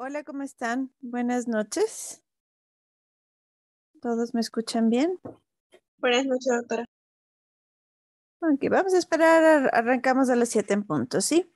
Hola, ¿cómo están? Buenas noches. ¿Todos me escuchan bien? Buenas noches, doctora. Ok, vamos a esperar, arrancamos a las siete en punto, ¿sí?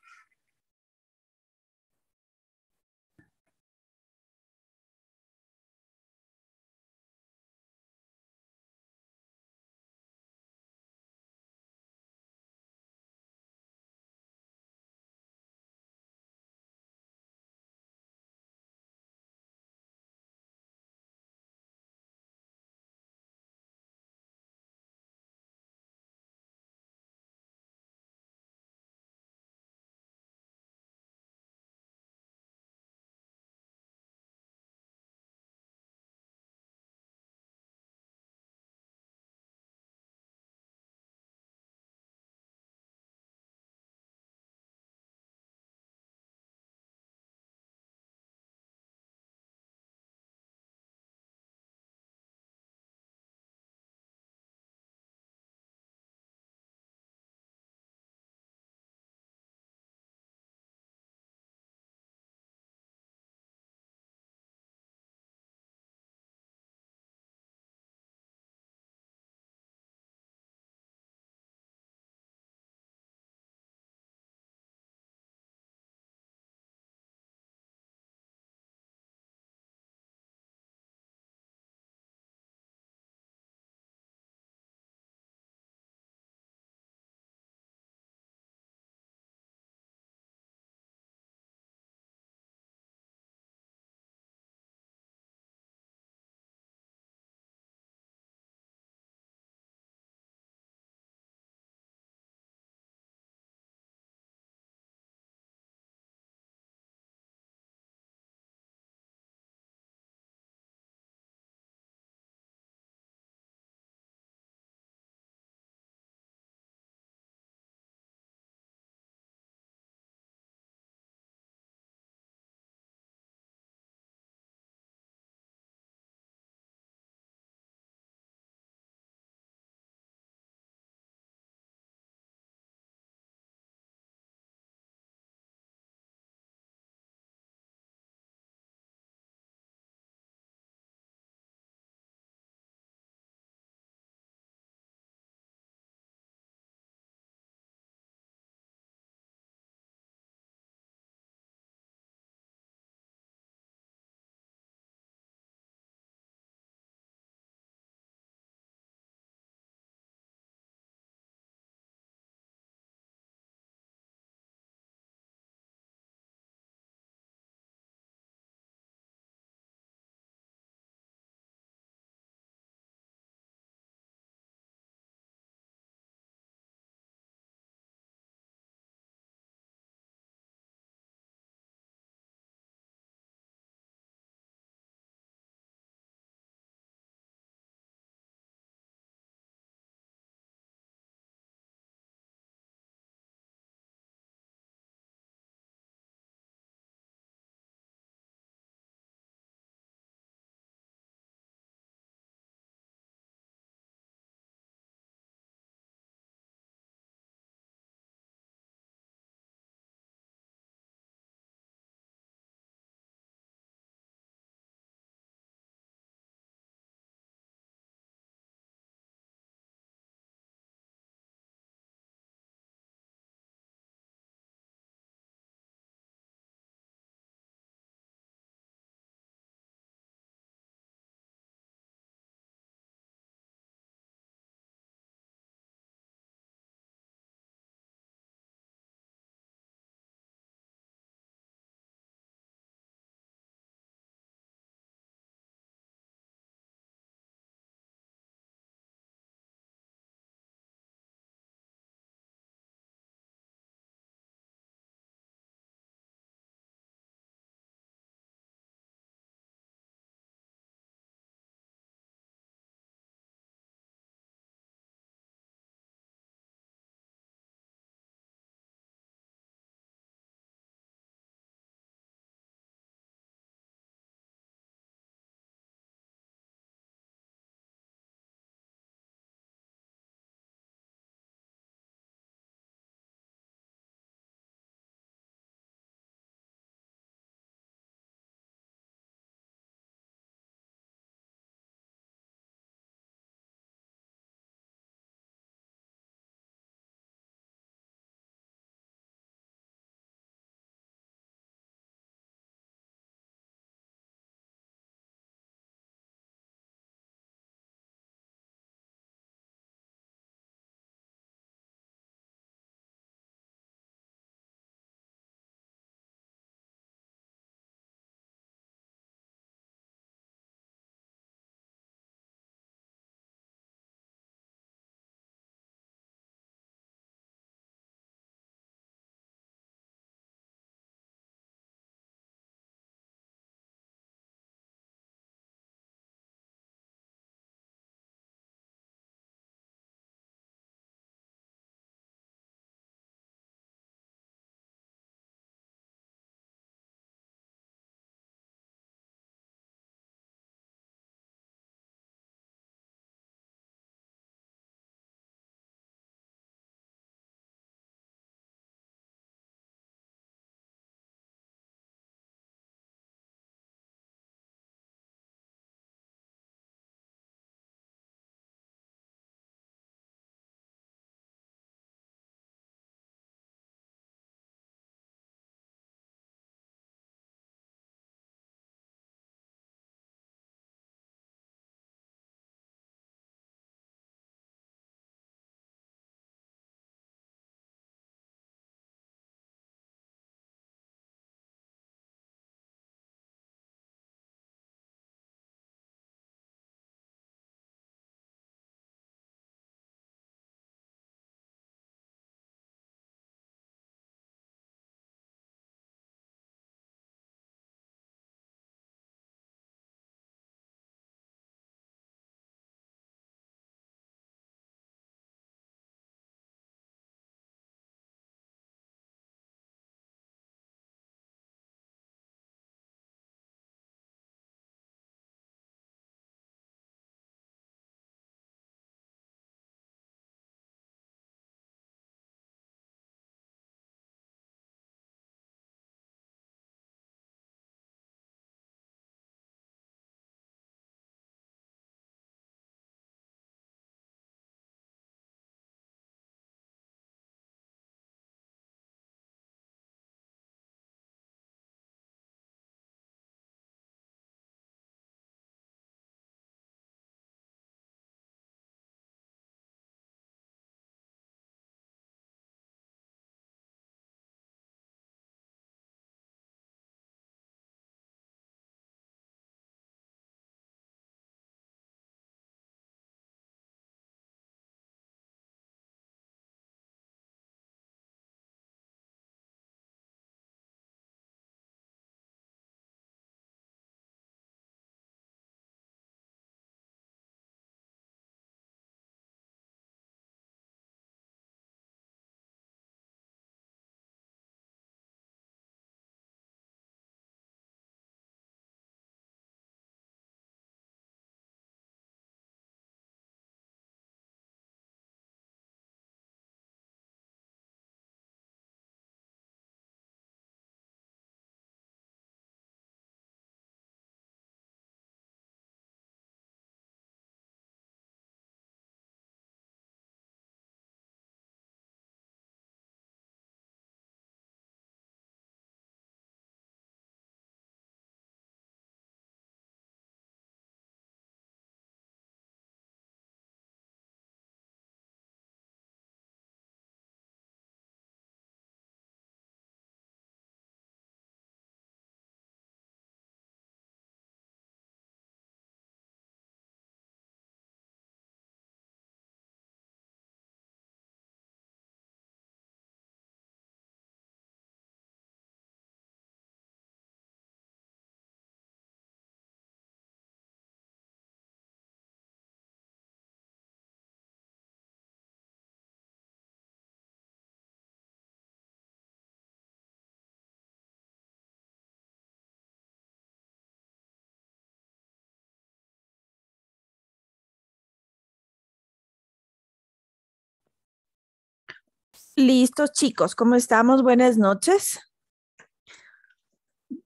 Listos chicos, ¿cómo estamos? Buenas noches.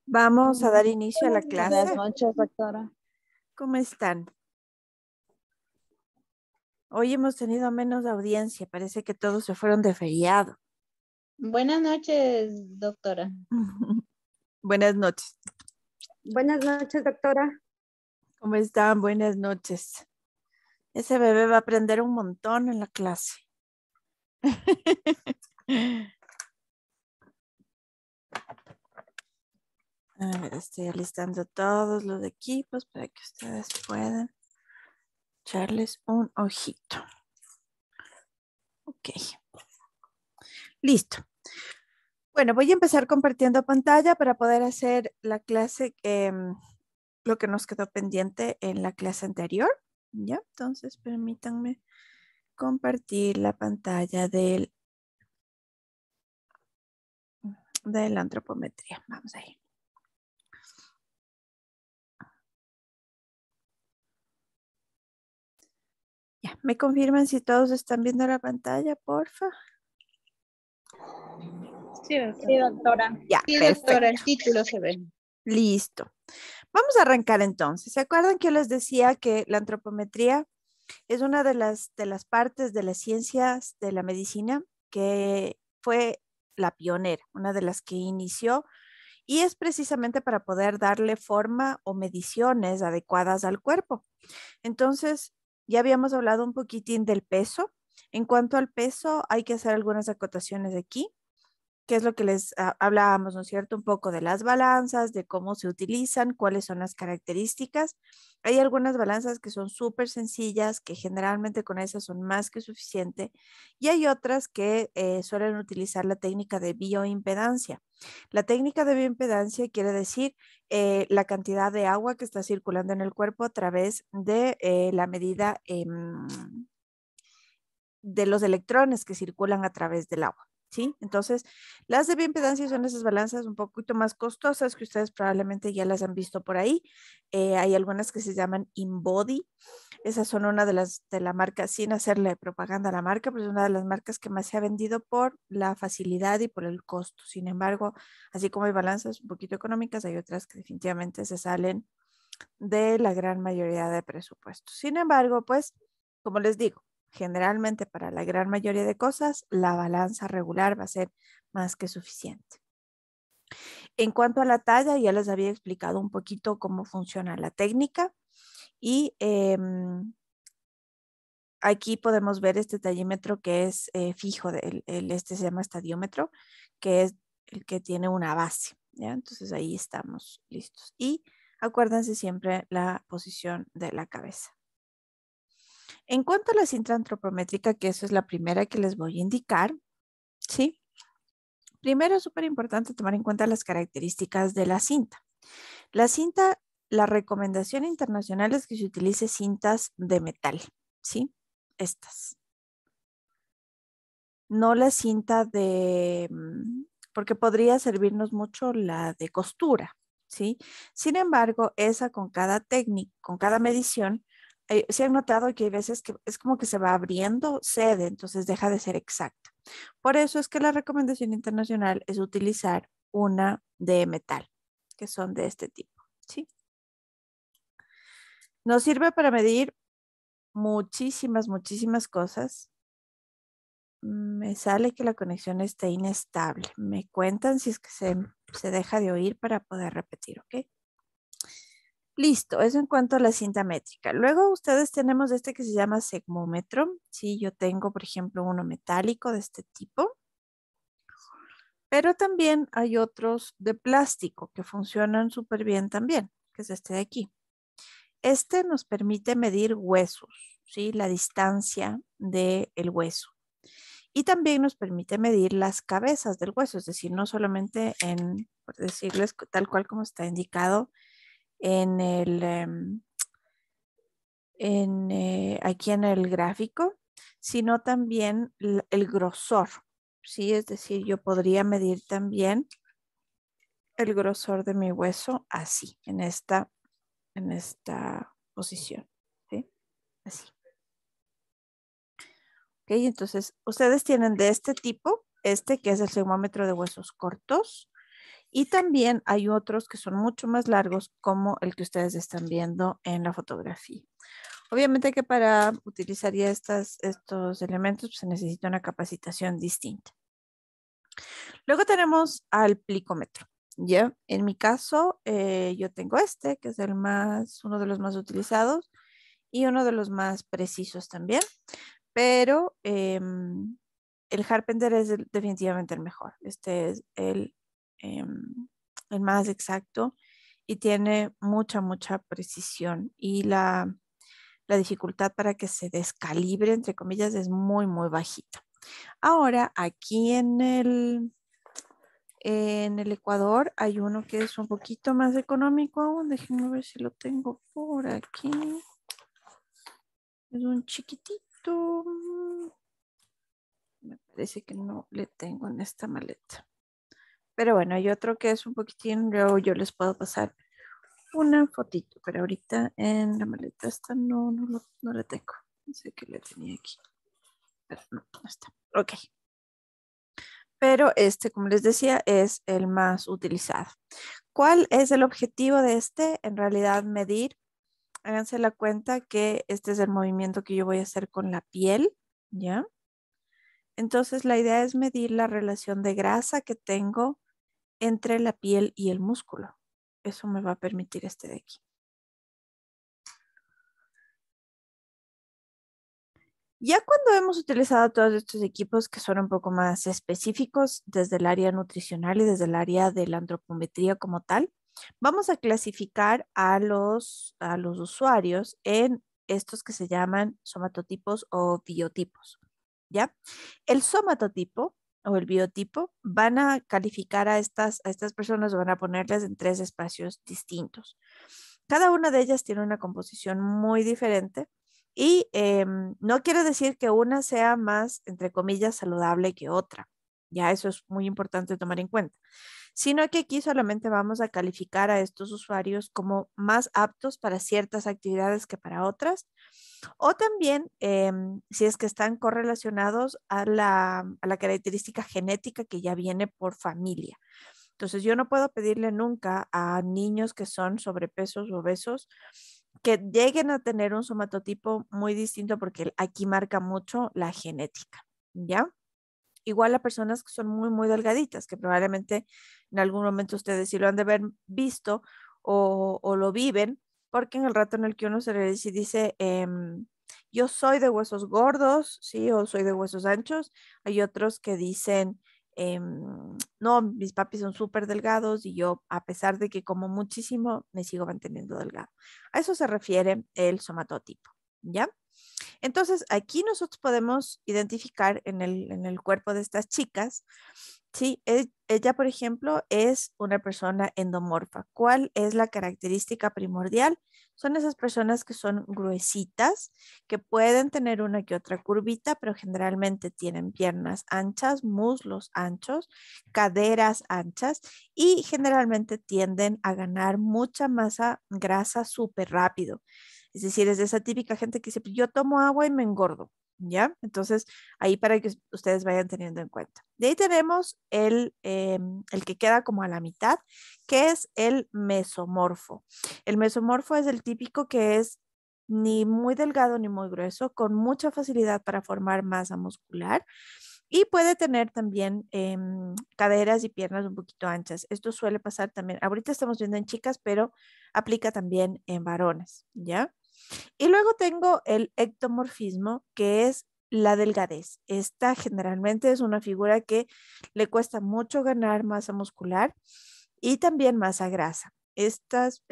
Vamos a dar inicio a la clase. Buenas noches, doctora. ¿Cómo están? Hoy hemos tenido menos audiencia, parece que todos se fueron de feriado. Buenas noches, doctora. Buenas noches. Buenas noches, doctora. ¿Cómo están? Buenas noches. Ese bebé va a aprender un montón en la clase. estoy alistando todos los equipos para que ustedes puedan echarles un ojito. Ok. Listo. Bueno, voy a empezar compartiendo pantalla para poder hacer la clase, em, lo que nos quedó pendiente en la clase anterior. Ya, entonces permítanme compartir la pantalla del, de la antropometría. Vamos ahí. Ya, ¿me confirman si todos están viendo la pantalla, porfa? Sí, doctora. sí, doctora, el título se ve. Listo. Vamos a arrancar entonces. ¿Se acuerdan que les decía que la antropometría es una de las, partes de las ciencias de la medicina que fue la pionera, una de las que inició y es precisamente para poder darle forma o mediciones adecuadas al cuerpo. Entonces, ya habíamos hablado un poquitín del peso. En cuanto al peso, hay que hacer algunas acotaciones aquí, que es lo que les ah, hablábamos, ¿no es cierto? Un poco de las balanzas, de cómo se utilizan, cuáles son las características hay algunas balanzas que son súper sencillas, que generalmente con esas son más que suficiente, y hay otras que eh, suelen utilizar la técnica de bioimpedancia. La técnica de bioimpedancia quiere decir eh, la cantidad de agua que está circulando en el cuerpo a través de eh, la medida em, de los electrones que circulan a través del agua. ¿sí? Entonces, las de bioimpedancia son esas balanzas un poquito más costosas que ustedes probablemente ya las han visto por ahí. Eh, hay algunas que se llaman InBody. Esas son una de las de la marca, sin hacerle propaganda a la marca, pero es una de las marcas que más se ha vendido por la facilidad y por el costo. Sin embargo, así como hay balanzas un poquito económicas, hay otras que definitivamente se salen de la gran mayoría de presupuestos. Sin embargo, pues, como les digo, generalmente para la gran mayoría de cosas, la balanza regular va a ser más que suficiente. En cuanto a la talla, ya les había explicado un poquito cómo funciona la técnica y em, aquí podemos ver este tallímetro que es eh, fijo, este se llama estadiómetro, que es el que tiene una base. Entonces ahí estamos listos. Y acuérdense siempre la posición de la cabeza. En cuanto a la cinta antropométrica, que eso es la primera que les voy a indicar, ¿sí? Primero es súper importante tomar en cuenta las características de la cinta. La cinta, la recomendación internacional es que se utilice cintas de metal, ¿sí? Estas. No la cinta de, mm, porque podría servirnos mucho la de costura, ¿sí? Sin embargo, esa con cada técnica, con cada medición, eh, se han notado que hay veces que es como que se va abriendo, cede, entonces deja de ser exacta. Por eso es que la recomendación internacional es utilizar una de metal, que son de este tipo, ¿sí? Nos sirve para medir muchísimas, muchísimas cosas. Mm, me sale que la conexión está inestable. Me cuentan si es que se, se deja de oír para poder repetir, ¿ok? Listo, eso en cuanto a la cinta métrica. Luego ustedes tenemos este que se llama segmómetro. Sí, yo tengo, por ejemplo, uno metálico de este tipo. Pero también hay otros de plástico que funcionan súper bien también, que es este de aquí. Este nos permite medir huesos, ¿sí? la distancia del el hueso. Y también nos permite medir las cabezas del hueso, es decir, no solamente en, por decirles tal cual como está indicado, en el, em, en, eh, aquí en el gráfico, sino también el, grosor, ¿sí? Es decir, yo podría medir también el grosor de mi hueso así, en esta, en esta posición, ¿sí? Así. Ok, entonces ustedes tienen de este tipo, este que es el segmómetro de huesos cortos, y también hay otros que son mucho más largos, como el que ustedes están viendo en la fotografía. Obviamente que para utilizar estas, estos elementos pues, se necesita una capacitación distinta. Luego tenemos al plicómetro. ¿ya? En mi caso, eh, yo tengo este, que es el más, uno de los más utilizados y uno de los más precisos también. Pero em, el Harpender es definitivamente el mejor. Este es el Em, el más exacto y tiene mucha, mucha precisión. Y la, la dificultad para que se descalibre, entre comillas, es muy, muy bajita. Ahora, aquí en el, en el Ecuador hay uno que es un poquito más económico aún. Déjenme ver si lo tengo por aquí. Es un chiquitito. Mm, me parece que no le tengo en esta maleta. Pero bueno, hay otro que es un poquitín, luego yo les puedo pasar una fotito, pero ahorita en la maleta esta no, no, la tengo. No sé qué la tenía aquí. Pero no, no está. Ok. Pero este, como les decía, es el más utilizado. ¿Cuál es el objetivo de este? En realidad, medir. Háganse la cuenta que este es el movimiento que yo voy a hacer con la piel, ¿ya? Entonces, la idea es medir la relación de grasa que tengo entre la piel y el músculo. Eso me va a permitir este de aquí. Ya cuando hemos utilizado todos estos equipos que son un poco más específicos desde el área nutricional y desde el área de la antropometría como tal, vamos a clasificar a los, a los usuarios en estos que se llaman somatotipos o biotipos. ¿Ya? El somatotipo o el biotipo, van a calificar a estas, personas van a ponerlas en tres espacios distintos. Cada una de ellas tiene una composición muy diferente y em, no quiero decir que una sea más, entre comillas, saludable que otra. Ya eso es muy importante tomar en cuenta sino que aquí solamente vamos a calificar a estos usuarios como más aptos para ciertas actividades que para otras. O también, em, si es que están correlacionados a la, a la característica genética que ya viene por familia. Entonces, yo no puedo pedirle nunca a niños que son sobrepesos o obesos que lleguen a tener un somatotipo muy distinto porque aquí marca mucho la genética, ¿ya? igual a personas que son muy, muy delgaditas, que probablemente en algún momento ustedes sí lo han de haber visto o, lo viven, porque en el rato en el que uno se le dice, em, yo soy de huesos gordos, sí, o soy de huesos anchos, hay otros que dicen, em, no, mis papis son súper delgados y yo, a pesar de que como muchísimo, me sigo manteniendo delgado. A eso se refiere el somatotipo, ¿ya? Entonces, aquí nosotros podemos identificar en el, cuerpo de estas chicas, ¿sí? E-, ella, por ejemplo, es una persona endomorfa. ¿Cuál es la característica primordial? Son esas personas que son gruesitas, que pueden tener una que otra curvita, pero generalmente tienen piernas anchas, muslos anchos, caderas anchas y generalmente tienden a ganar mucha masa grasa súper rápido. Es decir, es de esa típica gente que dice, pues, yo tomo agua y me engordo, ¿ya? Entonces, ahí para que ustedes vayan teniendo en cuenta. De ahí tenemos el, em, el que queda como a la mitad, que es el mesomorfo. El mesomorfo es el típico que es ni muy delgado ni muy grueso, con mucha facilidad para formar masa muscular y puede tener también em, caderas y piernas un poquito anchas. Esto suele pasar también, ahorita estamos viendo en chicas, pero aplica también en varones, ¿ya? Y luego tengo el ectomorfismo, que es la delgadez. Esta generalmente es una figura que le cuesta mucho ganar masa muscular y también masa grasa. Estas,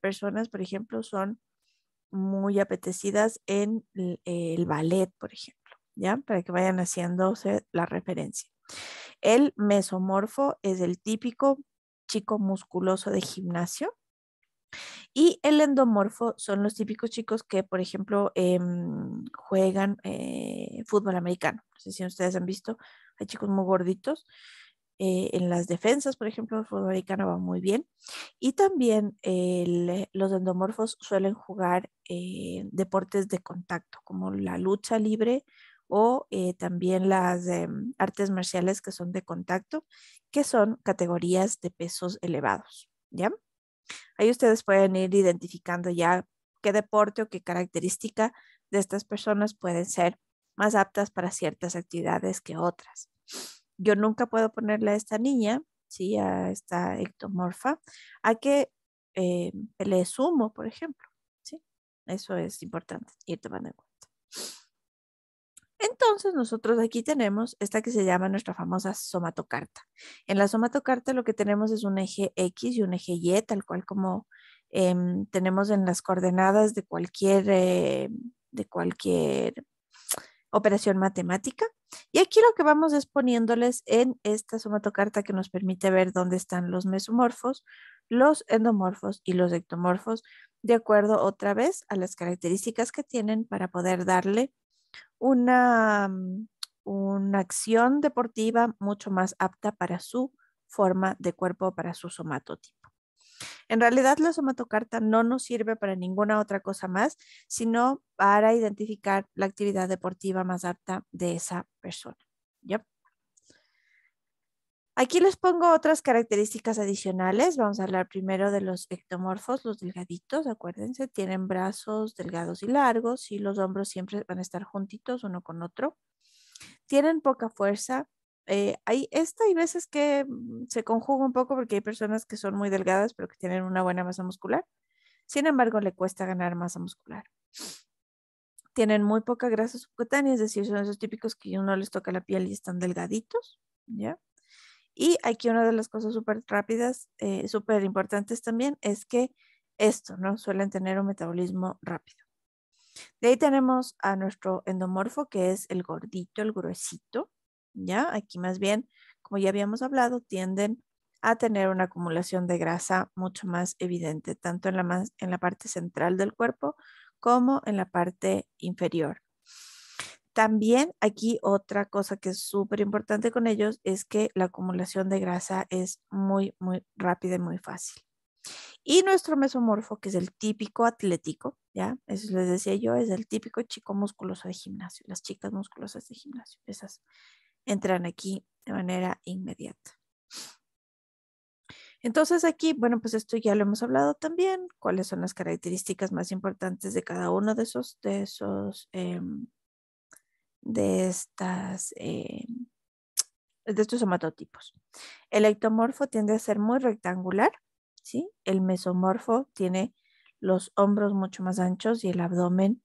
personas, por ejemplo, son muy apetecidas en el, ballet, por ejemplo, ¿ya? Para que vayan haciéndose la referencia. El mesomorfo es el típico chico musculoso de gimnasio, y el endomorfo son los típicos chicos que, por ejemplo, em, juegan eh, fútbol americano. No sé si ustedes han visto, hay chicos muy gorditos. Eh, en las defensas, por ejemplo, el fútbol americano va muy bien. Y también los endomorfos suelen jugar eh, deportes de contacto, como la lucha libre o también las em, artes marciales que son de contacto, que son categorías de pesos elevados. ¿Ya? Ahí ustedes pueden ir identificando ya qué deporte o qué característica de estas personas pueden ser más aptas para ciertas actividades que otras. Yo nunca puedo ponerle a esta niña, a esta ectomorfa, a que eh, le sumo, por ejemplo. Eso es importante ir tomando entonces nosotros aquí tenemos esta que se llama nuestra famosa somatocarta. En la somatocarta lo que tenemos es un eje X y un eje Y, tal cual como em, tenemos en las coordenadas de cualquier, eh, de cualquier operación matemática. Y aquí lo que vamos es poniéndoles en esta somatocarta que nos permite ver dónde están los mesomorfos, los endomorfos y los ectomorfos, de acuerdo otra vez a las características que tienen para poder darle una, mm, una acción deportiva mucho más apta para su forma de cuerpo, para su somatotipo. En realidad, la somatocarta no nos sirve para ninguna otra cosa más, sino para identificar la actividad deportiva más apta de esa persona. Aquí les pongo otras características adicionales. Vamos a hablar primero de los ectomorfos, los delgaditos, acuérdense, tienen brazos delgados y largos y los hombros siempre van a estar juntitos uno con otro. Tienen poca fuerza. Eh, hay, esta hay veces que mm, se conjuga un poco porque hay personas que son muy delgadas pero que tienen una buena masa muscular. Sin embargo, le cuesta ganar masa muscular. Tienen muy poca grasa subcutánea, es decir, son esos típicos que uno les toca la piel y están delgaditos, ¿ya? Y aquí una de las cosas súper rápidas, eh, súper importantes también, es que esto, ¿no? Suelen tener un metabolismo rápido. De ahí tenemos a nuestro endomorfo, que es el gordito, el gruesito, ¿ya? Aquí más bien, como ya habíamos hablado, tienden a tener una acumulación de grasa mucho más evidente, tanto en la parte central del cuerpo como en la parte inferior. También aquí otra cosa que es súper importante con ellos es que la acumulación de grasa es muy, muy rápida y muy fácil. Y nuestro mesomorfo, que es el típico atlético, ¿ya? Eso les decía yo, es el típico chico musculoso de gimnasio, las chicas musculosas de gimnasio, esas entran aquí de manera inmediata. Entonces aquí, bueno, pues esto ya lo hemos hablado también, cuáles son las características más importantes de cada uno de esos, de esos em, de, estas, eh, de estos somatotipos. El ectomorfo tiende a ser muy rectangular, ¿sí? El mesomorfo tiene los hombros mucho más anchos y el abdomen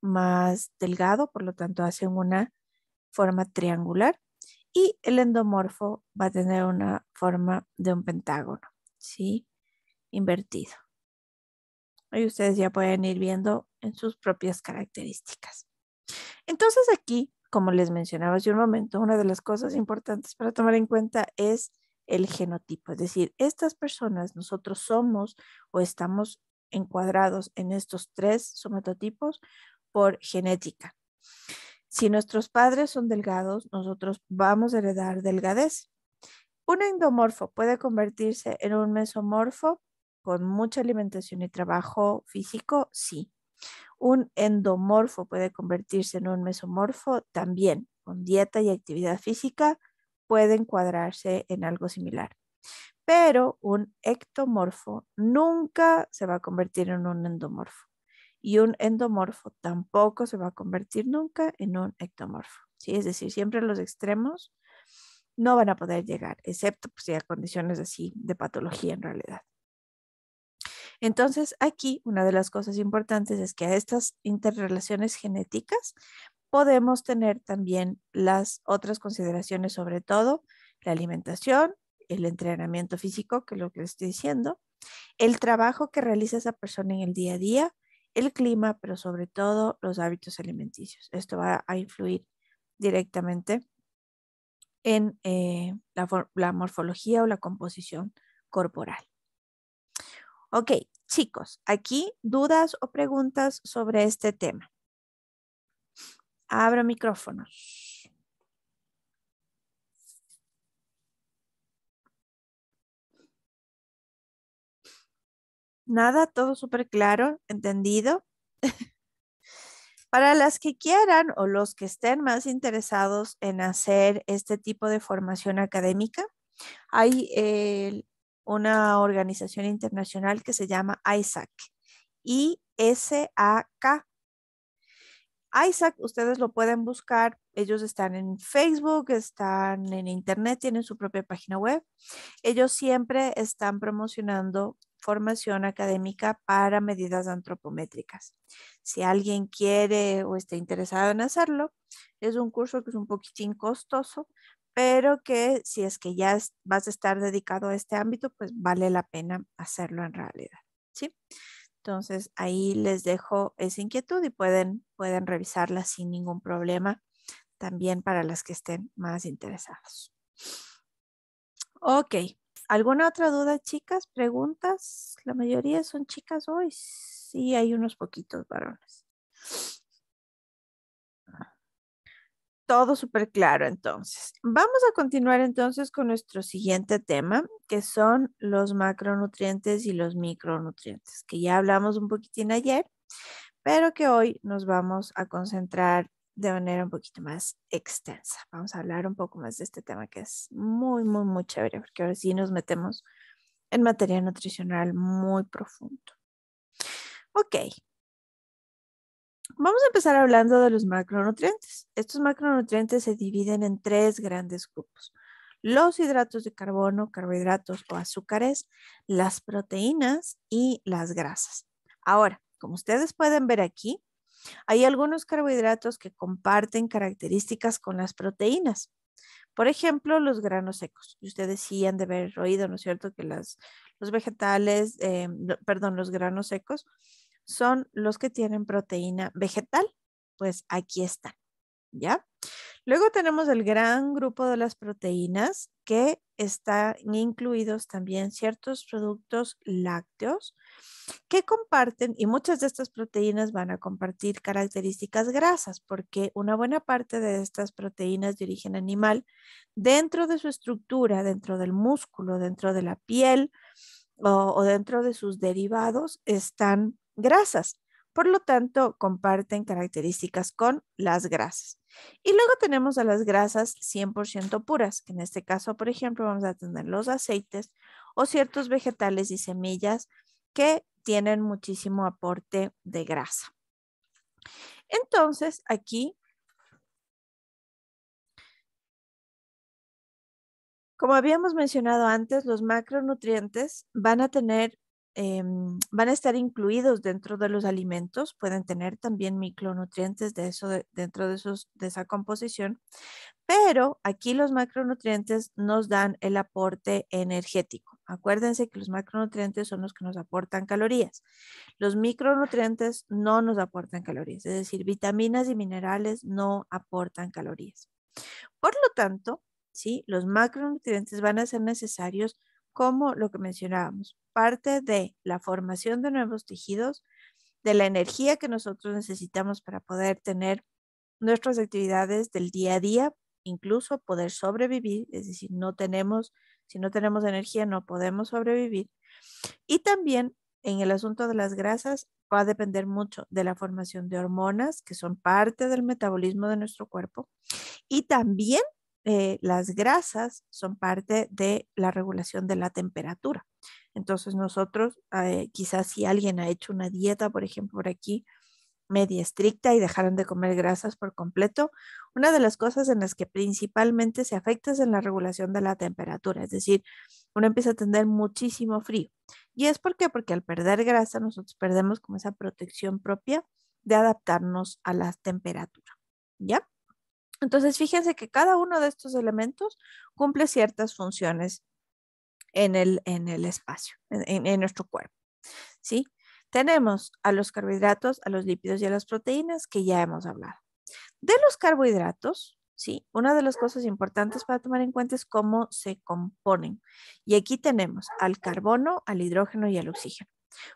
más delgado, por lo tanto hace una forma triangular. Y el endomorfo va a tener una forma de un pentágono, ¿sí? Invertido. Y ustedes ya pueden ir viendo en sus propias características. Entonces aquí, como les mencionaba hace un momento, una de las cosas importantes para tomar en cuenta es el genotipo, es decir, estas personas, nosotros somos o estamos encuadrados en estos tres somatotipos por genética. Si nuestros padres son delgados, nosotros vamos a heredar delgadez. Un endomorfo puede convertirse en un mesomorfo con mucha alimentación y trabajo físico, sí. Un endomorfo puede convertirse en un mesomorfo también. Con dieta y actividad física puede encuadrarse en algo similar. Pero un ectomorfo nunca se va a convertir en un endomorfo. Y un endomorfo tampoco se va a convertir nunca en un ectomorfo. ¿sí? Es decir, siempre los extremos no van a poder llegar, excepto si pues, hay condiciones así de patología en realidad. Entonces, aquí una de las cosas importantes es que a estas interrelaciones genéticas podemos tener también las otras consideraciones, sobre todo la alimentación, el entrenamiento físico, que es lo que les estoy diciendo, el trabajo que realiza esa persona en el día a día, el clima, pero sobre todo los hábitos alimenticios. Esto va a influir directamente en eh, la morfología o la composición corporal. Ok, chicos, aquí dudas o preguntas sobre este tema. Abro micrófonos. Nada, todo súper claro, entendido. Para las que quieran o los que estén más interesados en hacer este tipo de formación académica, hay el una organización internacional que se llama ISAC. I-S-A-K. ISAC, ustedes lo pueden buscar. Ellos están en Facebook, están en Internet, tienen su propia página web. Ellos siempre están promocionando formación académica para medidas antropométricas. Si alguien quiere o está interesado en hacerlo, es un curso que es un poquitín costoso, pero que si es que ya vas a estar dedicado a este ámbito, pues vale la pena hacerlo en realidad, ¿sí? Entonces ahí les dejo esa inquietud y pueden, pueden revisarla sin ningún problema también para las que estén más interesados. Ok, ¿alguna otra duda, chicas? ¿Preguntas? La mayoría son chicas hoy, sí hay unos poquitos varones todo súper claro entonces. Vamos a continuar entonces con nuestro siguiente tema, que son los macronutrientes y los micronutrientes, que ya hablamos un poquitín ayer, pero que hoy nos vamos a concentrar de manera un poquito más extensa. Vamos a hablar un poco más de este tema que es muy, muy, muy chévere, porque ahora sí nos metemos en materia nutricional muy profundo. Ok, Vamos a empezar hablando de los macronutrientes. Estos macronutrientes se dividen en tres grandes grupos. Los hidratos de carbono, carbohidratos o azúcares, las proteínas y las grasas. Ahora, como ustedes pueden ver aquí, hay algunos carbohidratos que comparten características con las proteínas. Por ejemplo, los granos secos. Ustedes sí han de haber oído, ¿no es cierto?, que los vegetales, eh, perdón, los granos secos son los que tienen proteína vegetal, pues aquí están, ¿ya? Luego tenemos el gran grupo de las proteínas que están incluidos también ciertos productos lácteos que comparten, y muchas de estas proteínas van a compartir características grasas, porque una buena parte de estas proteínas de origen animal, dentro de su estructura, dentro del músculo, dentro de la piel o, o dentro de sus derivados, están grasas. Por lo tanto, comparten características con las grasas. Y luego tenemos a las grasas 100% puras, que en este caso, por ejemplo, vamos a tener los aceites o ciertos vegetales y semillas que tienen muchísimo aporte de grasa. Entonces, aquí Como habíamos mencionado antes, los macronutrientes van a tener Em, van a estar incluidos dentro de los alimentos, pueden tener también micronutrientes de eso, dentro de, esos, esa composición, pero aquí los macronutrientes nos dan el aporte energético. Acuérdense que los macronutrientes son los que nos aportan calorías. Los micronutrientes no nos aportan calorías, es decir, vitaminas y minerales no aportan calorías. Por lo tanto, ¿sí? los macronutrientes van a ser necesarios como lo que mencionábamos, parte de la formación de nuevos tejidos, de la energía que nosotros necesitamos para poder tener nuestras actividades del día a día, incluso poder sobrevivir, es decir, no tenemos, si no tenemos energía no podemos sobrevivir. Y también en el asunto de las grasas va a depender mucho de la formación de hormonas que son parte del metabolismo de nuestro cuerpo y también eh, las grasas son parte de la regulación de la temperatura. Entonces nosotros, eh, quizás si alguien ha hecho una dieta, por ejemplo, por aquí, media estricta y dejaron de comer grasas por completo, una de las cosas en las que principalmente se afecta es en la regulación de la temperatura, es decir, uno empieza a tener muchísimo frío. ¿Y es por qué? Porque al perder grasa nosotros perdemos como esa protección propia de adaptarnos a la temperatura, ¿ya? Entonces, fíjense que cada uno de estos elementos cumple ciertas funciones en el, espacio, en, en nuestro cuerpo. ¿sí? Tenemos a los carbohidratos, a los lípidos y a las proteínas que ya hemos hablado. De los carbohidratos, ¿sí? Una de las cosas importantes para tomar en cuenta es cómo se componen. Y aquí tenemos al carbono, al hidrógeno y al oxígeno.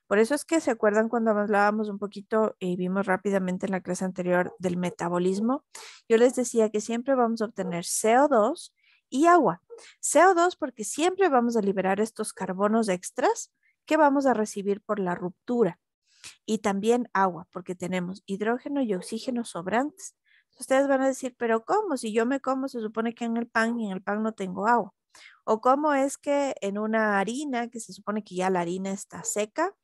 Por eso es que se acuerdan cuando hablábamos un poquito y vimos rápidamente en la clase anterior del metabolismo, yo les decía que siempre vamos a obtener CO2 y agua. CO2 porque siempre vamos a liberar estos carbonos extras que vamos a recibir por la ruptura. Y también agua, porque tenemos hidrógeno y oxígeno sobrantes. Ustedes van a decir, pero ¿cómo? Si yo me como, se supone que en el pan y en el pan no tengo agua. O cómo es que en una harina, que se supone que ya la harina está seca,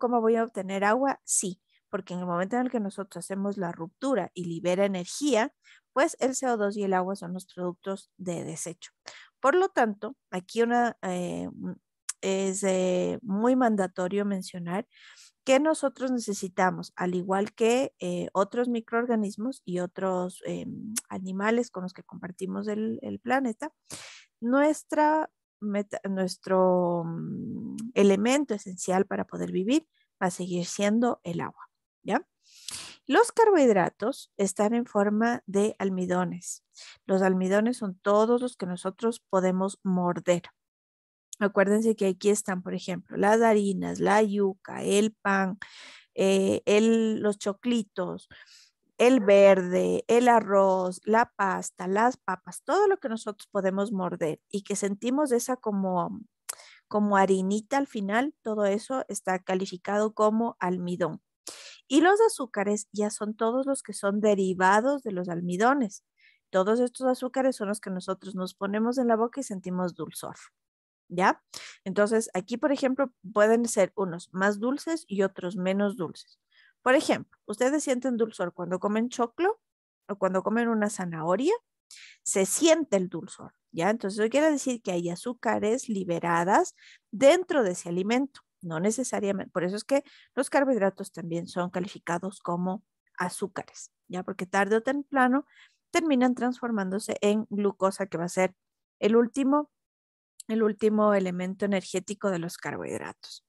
¿Cómo voy a obtener agua? Sí, porque en el momento en el que nosotros hacemos la ruptura y libera energía, pues el CO2 y el agua son los productos de desecho. Por lo tanto, aquí una, eh, mm, es eh, muy mandatorio mencionar que nosotros necesitamos, al igual que eh, otros microorganismos y otros em, animales con los que compartimos el planeta, nuestra nuestro mm, elemento esencial para poder vivir va a seguir siendo el agua, ¿ya? Los carbohidratos están en forma de almidones. Los almidones son todos los que nosotros podemos morder. Acuérdense que aquí están, por ejemplo, las harinas, la yuca, el pan, eh, el, los choclitos, el verde, el arroz, la pasta, las papas, todo lo que nosotros podemos morder y que sentimos esa como, como harinita al final, todo eso está calificado como almidón. Y los azúcares ya son todos los que son derivados de los almidones. Todos estos azúcares son los que nosotros nos ponemos en la boca y sentimos dulzor. ¿Ya? Entonces, aquí, por ejemplo, pueden ser unos más dulces y otros menos dulces. Por ejemplo, ustedes sienten dulzor cuando comen choclo o cuando comen una zanahoria, se siente el dulzor, ¿ya? Entonces, eso quiere decir que hay azúcares liberadas dentro de ese alimento, no necesariamente. Por eso es que los carbohidratos también son calificados como azúcares, ¿ya? Porque tarde o temprano terminan transformándose en glucosa, que va a ser el último, el último elemento energético de los carbohidratos.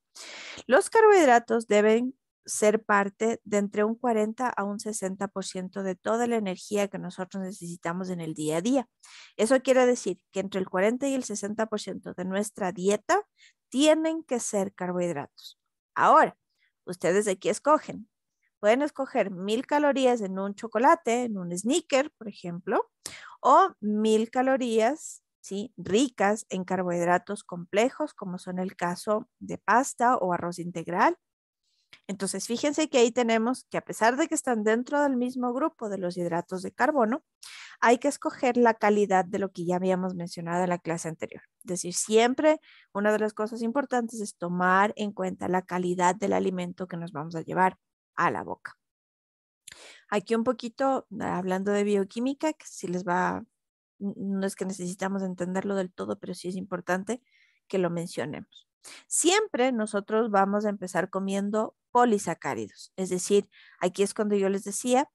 Los carbohidratos deben ser parte de entre un 40 a un 60% de toda la energía que nosotros necesitamos en el día a día. Eso quiere decir que entre el 40 y el 60% de nuestra dieta tienen que ser carbohidratos. Ahora, ustedes de aquí escogen. Pueden escoger mil calorías en un chocolate, en un sneaker, por ejemplo, o mil calorías ¿sí? ricas en carbohidratos complejos, como son el caso de pasta o arroz integral, entonces, fíjense que ahí tenemos que a pesar de que están dentro del mismo grupo de los hidratos de carbono, hay que escoger la calidad de lo que ya habíamos mencionado en la clase anterior. Es decir, siempre una de las cosas importantes es tomar en cuenta la calidad del alimento que nos vamos a llevar a la boca. Aquí un poquito hablando de bioquímica, que si les va, no es que necesitamos entenderlo del todo, pero sí es importante que lo mencionemos. Siempre nosotros vamos a empezar comiendo polisacáridos, es decir, aquí es cuando yo les decía,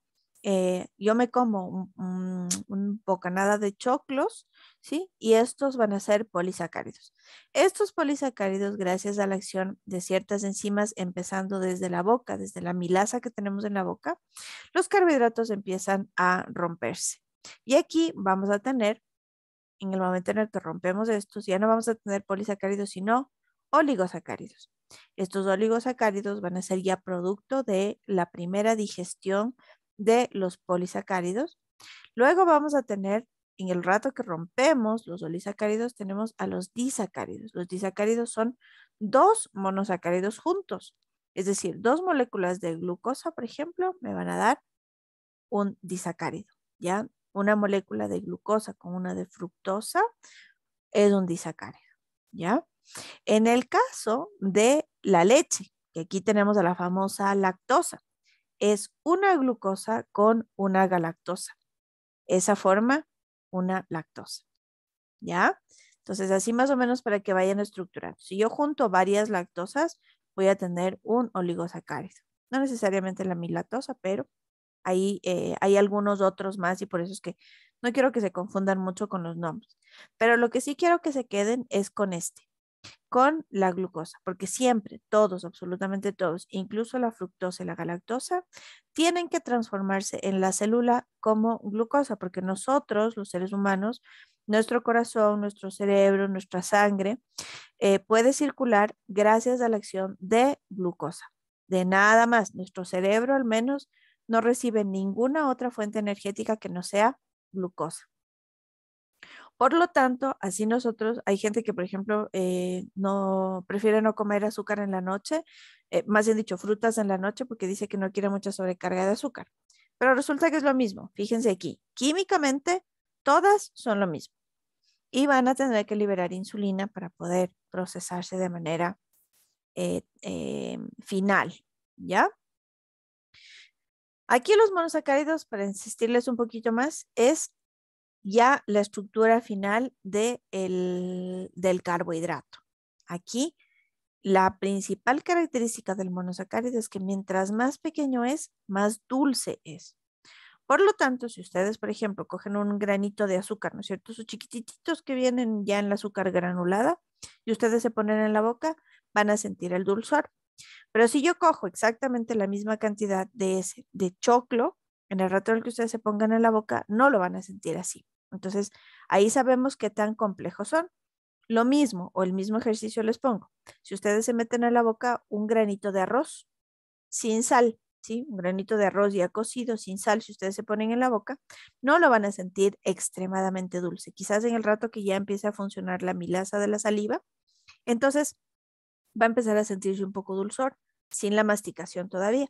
eh, yo me como un, bocanada de choclos, ¿sí? Y estos van a ser polisacáridos. Estos polisacáridos, gracias a la acción de ciertas enzimas, empezando desde la boca, desde la milasa que tenemos en la boca, los carbohidratos empiezan a romperse. Y aquí vamos a tener, en el momento en el que rompemos estos, ya no vamos a tener polisacáridos, sino oligosacáridos. Estos oligosacáridos van a ser ya producto de la primera digestión de los polisacáridos. Luego vamos a tener, en el rato que rompemos los oligosacáridos, tenemos a los disacáridos. Los disacáridos son dos monosacáridos juntos. Es decir, dos moléculas de glucosa, por ejemplo, me van a dar un disacárido, ¿ya? Una molécula de glucosa con una de fructosa es un disacárido, ¿ya? En el caso de la leche, que aquí tenemos a la famosa lactosa, es una glucosa con una galactosa. Esa forma, una lactosa. ¿Ya? Entonces, así más o menos para que vayan estructurando. Si yo junto varias lactosas, voy a tener un oligosacárido. No necesariamente la milactosa, pero ahí eh, hay algunos otros más y por eso es que no quiero que se confundan mucho con los nombres. Pero lo que sí quiero que se queden es con este con la glucosa, porque siempre todos, absolutamente todos, incluso la fructosa y la galactosa, tienen que transformarse en la célula como glucosa, porque nosotros, los seres humanos, nuestro corazón, nuestro cerebro, nuestra sangre, eh, puede circular gracias a la acción de glucosa, de nada más. Nuestro cerebro al menos no recibe ninguna otra fuente energética que no sea glucosa. Por lo tanto, así nosotros, hay gente que, por ejemplo, eh, no prefiere no comer azúcar en la noche, eh, más bien dicho, frutas en la noche, porque dice que no quiere mucha sobrecarga de azúcar. Pero resulta que es lo mismo. Fíjense aquí, químicamente todas son lo mismo. Y van a tener que liberar insulina para poder procesarse de manera eh, final, ¿ya? Aquí los monosacáridos, para insistirles un poquito más, es ya la estructura final del carbohidrato. Aquí, la principal característica del monosacárido es que mientras más pequeño es, más dulce es. Por lo tanto, si ustedes, por ejemplo, cogen un granito de azúcar, ¿no es cierto? Sus chiquititos que vienen ya en la azúcar granulada y ustedes se ponen en la boca, van a sentir el dulzor. Pero si yo cojo exactamente la misma cantidad de de choclo, en el rato en el que ustedes se pongan en la boca, no lo van a sentir así. Entonces, ahí sabemos qué tan complejos son. Lo mismo, o el mismo ejercicio les pongo. Si ustedes se meten a la boca un granito de arroz sin sal, ¿sí? Un granito de arroz ya cocido sin sal, si ustedes se ponen en la boca, no lo van a sentir extremadamente dulce. Quizás en el rato que ya empiece a funcionar la milaza de la saliva, entonces va a empezar a sentirse un poco dulzor sin la masticación todavía.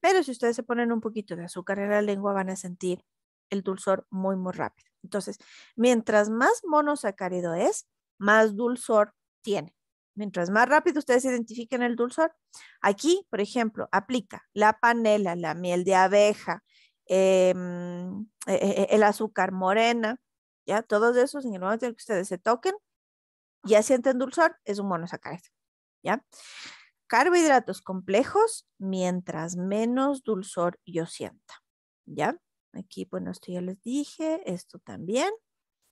Pero si ustedes se ponen un poquito de azúcar en la lengua, van a sentir el dulzor muy, muy rápido. Entonces, mientras más monosacárido es, más dulzor tiene. Mientras más rápido ustedes identifiquen el dulzor, aquí, por ejemplo, aplica la panela, la miel de abeja, em, e, e, e, el azúcar morena, ya todos esos en el momento en que ustedes se toquen, ya sienten dulzor, es un monosacárido, ya. Carbohidratos complejos, mientras menos dulzor yo sienta, ya. Aquí, bueno, esto ya les dije, esto también.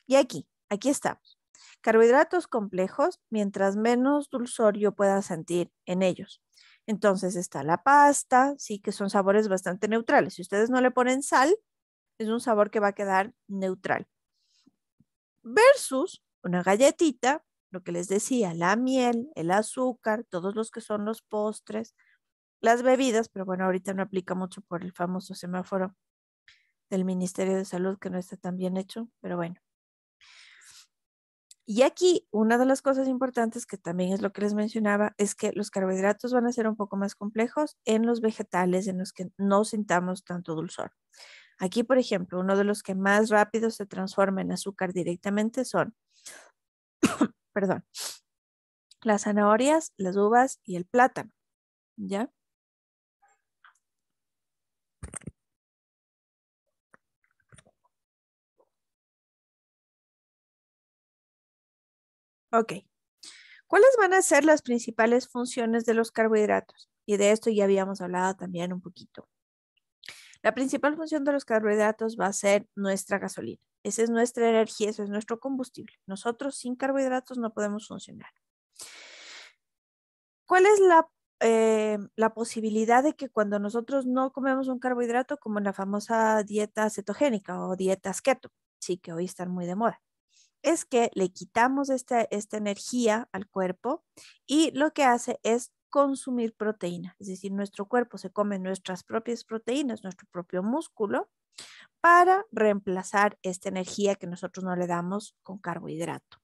Y aquí, aquí estamos. Carbohidratos complejos, mientras menos dulzor yo pueda sentir en ellos. Entonces está la pasta, sí, que son sabores bastante neutrales. Si ustedes no le ponen sal, es un sabor que va a quedar neutral. Versus una galletita, lo que les decía, la miel, el azúcar, todos los que son los postres, las bebidas, pero bueno, ahorita no aplica mucho por el famoso semáforo del Ministerio de Salud que no está tan bien hecho, pero bueno. Y aquí una de las cosas importantes que también es lo que les mencionaba es que los carbohidratos van a ser un poco más complejos en los vegetales en los que no sintamos tanto dulzor. Aquí, por ejemplo, uno de los que más rápido se transforma en azúcar directamente son, perdón, las zanahorias, las uvas y el plátano, ¿ya? Ok. ¿Cuáles van a ser las principales funciones de los carbohidratos? Y de esto ya habíamos hablado también un poquito. La principal función de los carbohidratos va a ser nuestra gasolina. Esa es nuestra energía, eso es nuestro combustible. Nosotros sin carbohidratos no podemos funcionar. ¿Cuál es la, eh, la posibilidad de que cuando nosotros no comemos un carbohidrato, como en la famosa dieta cetogénica o dieta keto, sí que hoy están muy de moda, es que le quitamos esta, energía al cuerpo y lo que hace es consumir proteína, es decir, nuestro cuerpo se come nuestras propias proteínas, nuestro propio músculo, para reemplazar esta energía que nosotros no le damos con carbohidrato.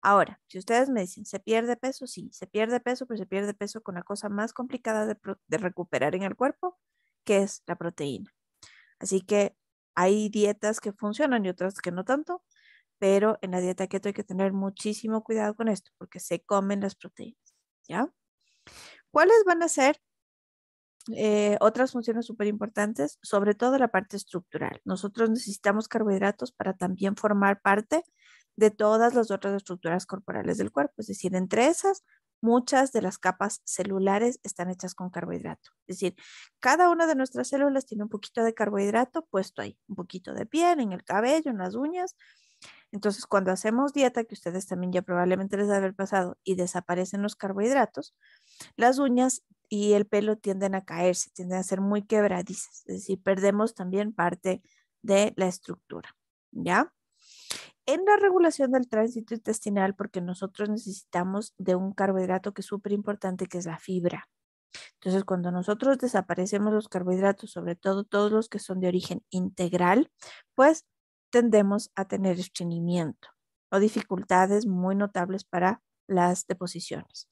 Ahora, si ustedes me dicen, ¿se pierde peso? Sí, se pierde peso, pero se pierde peso con la cosa más complicada de recuperar en el cuerpo, que es la proteína. Así que hay dietas que funcionan y otras que no tanto, pero en la dieta keto hay que tener muchísimo cuidado con esto porque se comen las proteínas, ¿ya? ¿Cuáles van a ser eh, otras funciones súper importantes? Sobre todo la parte estructural. Nosotros necesitamos carbohidratos para también formar parte de todas las otras estructuras corporales del cuerpo, es decir, entre esas muchas de las capas celulares están hechas con carbohidrato. Es decir, cada una de nuestras células tiene un poquito de carbohidrato puesto ahí, un poquito de piel, en el cabello, en las uñas, entonces, cuando hacemos dieta, que ustedes también ya probablemente les ha haber pasado, y desaparecen los carbohidratos, las uñas y el pelo tienden a caerse, tienden a ser muy quebradizas, es decir, perdemos también parte de la estructura, ¿ya? En la regulación del tránsito intestinal, porque nosotros necesitamos de un carbohidrato que es súper importante, que es la fibra. Entonces, cuando nosotros desaparecemos los carbohidratos, sobre todo todos los que son de origen integral, pues tendemos a tener estreñimiento o dificultades muy notables para las deposiciones.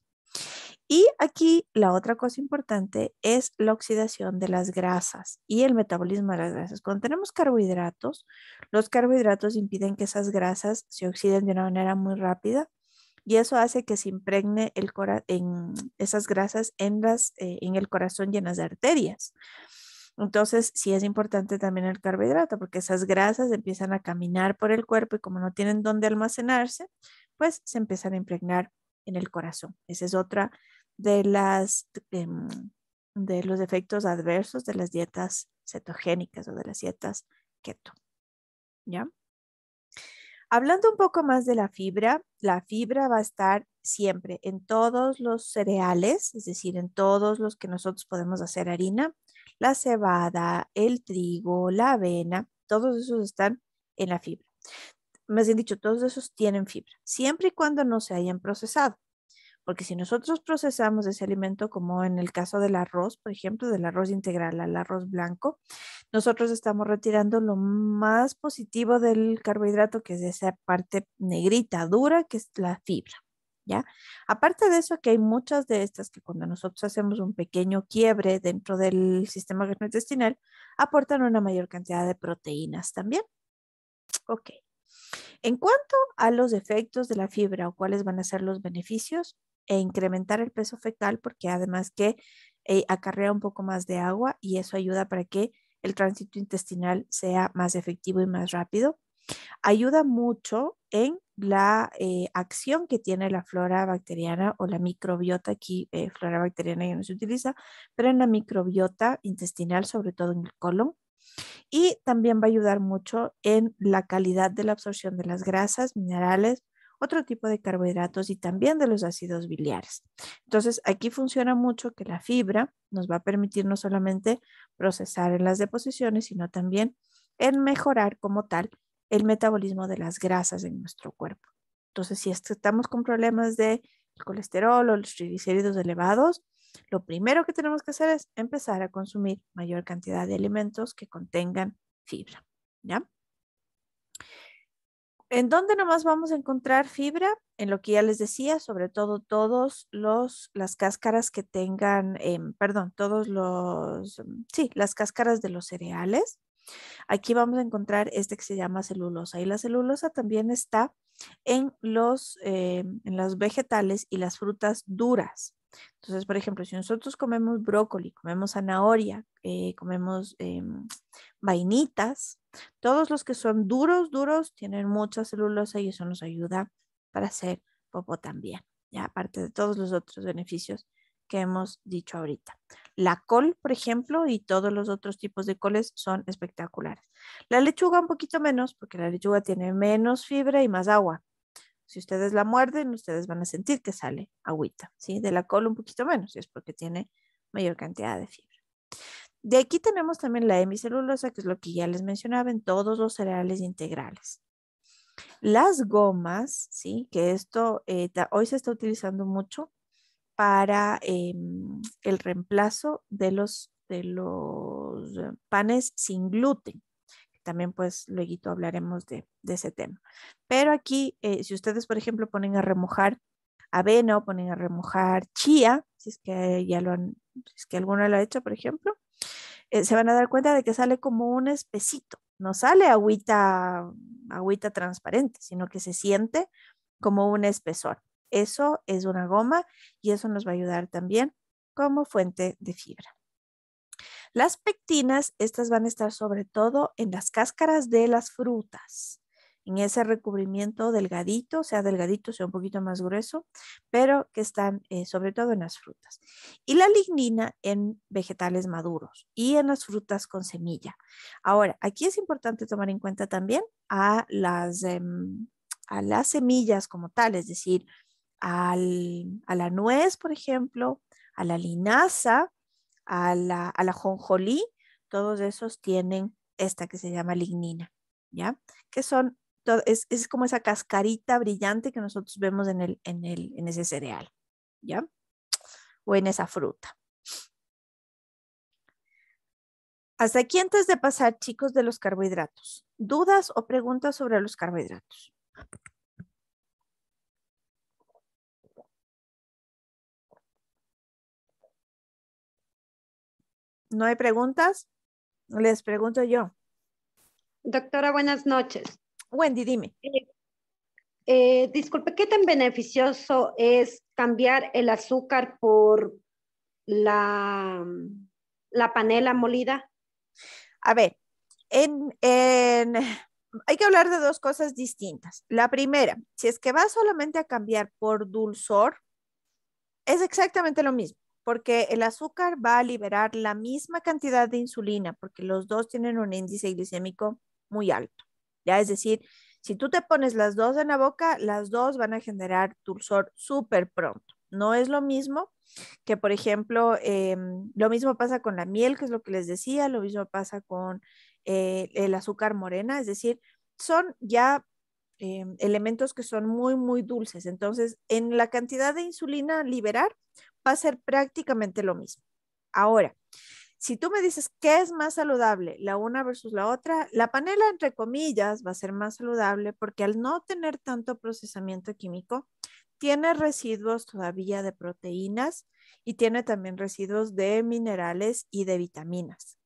Y aquí la otra cosa importante es la oxidación de las grasas y el metabolismo de las grasas. Cuando tenemos carbohidratos, los carbohidratos impiden que esas grasas se oxiden de una manera muy rápida y eso hace que se impregne el en esas grasas en, eh, en el corazón llenas de arterias. Entonces, sí es importante también el carbohidrato, porque esas grasas empiezan a caminar por el cuerpo y como no tienen dónde almacenarse, pues se empiezan a impregnar en el corazón. Ese es otra em, de los efectos adversos de las dietas cetogénicas o de las dietas keto. Hablando un poco más de la fibra, la fibra va a estar siempre en todos los cereales, es decir, en todos los que nosotros podemos hacer harina, la cebada, el trigo, la avena, todos esos están en la fibra. Más bien dicho, todos esos tienen fibra, siempre y cuando no se hayan procesado. Porque si nosotros procesamos ese alimento, como en el caso del arroz, por ejemplo, del arroz integral al arroz blanco, nosotros estamos retirando lo más positivo del carbohidrato, que es esa parte negrita, dura, que es la fibra. Aparte de eso, que hay muchas de estas que cuando nosotros hacemos un pequeño quiebre dentro del sistema gastrointestinal, aportan una mayor cantidad de proteínas también. Ok. En cuanto a los efectos de la fibra o cuáles van a ser los beneficios, e incrementar el peso fecal porque además que eh, acarrea un poco más de agua y eso ayuda para que el tránsito intestinal sea más efectivo y más rápido ayuda mucho en la eh, acción que tiene la flora bacteriana o la microbiota, aquí eh, flora bacteriana ya no se utiliza, pero en la microbiota intestinal, sobre todo en el colon. Y también va a ayudar mucho en la calidad de la absorción de las grasas, minerales, otro tipo de carbohidratos y también de los ácidos biliares. Entonces, aquí funciona mucho que la fibra nos va a permitir no solamente procesar en las deposiciones, sino también en mejorar como tal el metabolismo de las grasas en nuestro cuerpo. Entonces, si estamos con problemas de colesterol o los triglicéridos elevados, lo primero que tenemos que hacer es empezar a consumir mayor cantidad de alimentos que contengan fibra. ¿Ya? ¿En dónde nomás vamos a encontrar fibra? En lo que ya les decía, sobre todo todos los, las cáscaras que tengan, em, perdón, todos los, sí, las cáscaras de los cereales, Aquí vamos a encontrar este que se llama celulosa y la celulosa también está en los, eh, en vegetales y las frutas duras. Entonces, por ejemplo, si nosotros comemos brócoli, comemos zanahoria, eh, comemos em, vainitas, todos los que son duros, duros, tienen mucha celulosa y eso nos ayuda para hacer popo también, ya aparte de todos los otros beneficios que hemos dicho ahorita. La col, por ejemplo, y todos los otros tipos de coles son espectaculares. La lechuga un poquito menos, porque la lechuga tiene menos fibra y más agua. Si ustedes la muerden, ustedes van a sentir que sale agüita, ¿sí? De la col un poquito menos, y es porque tiene mayor cantidad de fibra. De aquí tenemos también la hemicelulosa, que es lo que ya les mencionaba en todos los cereales integrales. Las gomas, ¿sí? Que esto eh, hoy se está utilizando mucho para em, el reemplazo de los, de los eh, panes sin gluten. También pues luego hablaremos de, ese tema. Pero aquí, eh, si ustedes, por ejemplo, ponen a remojar avena o ponen a remojar chía, si es que ya lo han, si es que alguno lo ha hecho, por ejemplo, eh, se van a dar cuenta de que sale como un espesito, no sale agüita, agüita transparente, sino que se siente como un espesor. Eso es una goma y eso nos va a ayudar también como fuente de fibra. Las pectinas, estas van a estar sobre todo en las cáscaras de las frutas, en ese recubrimiento delgadito, sea delgadito, sea un poquito más grueso, pero que están eh, sobre todo en las frutas. Y la lignina en vegetales maduros y en las frutas con semilla. Ahora, aquí es importante tomar en cuenta también a las em, semillas como tal, es decir, al, a la nuez, por ejemplo, a la linaza, a la, jonjolí, todos esos tienen esta que se llama lignina, ¿ya? Que son, es, como esa cascarita brillante que nosotros vemos en, en ese cereal, ¿ya? O en esa fruta. Hasta aquí antes de pasar, chicos, de los carbohidratos. ¿Dudas o preguntas sobre los carbohidratos? ¿No hay preguntas? Les pregunto yo. Doctora, buenas noches. Wendy, dime. Eh, eh, disculpe, ¿qué tan beneficioso es cambiar el azúcar por la, la panela molida? A ver, en, en, hay que hablar de dos cosas distintas. La primera, si es que va solamente a cambiar por dulzor, es exactamente lo mismo porque el azúcar va a liberar la misma cantidad de insulina, porque los dos tienen un índice glicémico muy alto. Ya es decir, si tú te pones las dos en la boca, las dos van a generar dulzor súper pronto. No es lo mismo que, por ejemplo, em, lo mismo pasa con la miel, que es lo que les decía, lo mismo pasa con eh, el azúcar morena, es decir, son ya em, elementos que son muy, muy dulces. Entonces, en la cantidad de insulina liberar va a ser prácticamente lo mismo. Ahora, si tú me dices qué es más saludable, la una versus la otra, la panela, entre comillas, va a ser más saludable porque al no tener tanto procesamiento químico, tiene residuos todavía de proteínas y tiene también residuos de minerales y de vitaminas.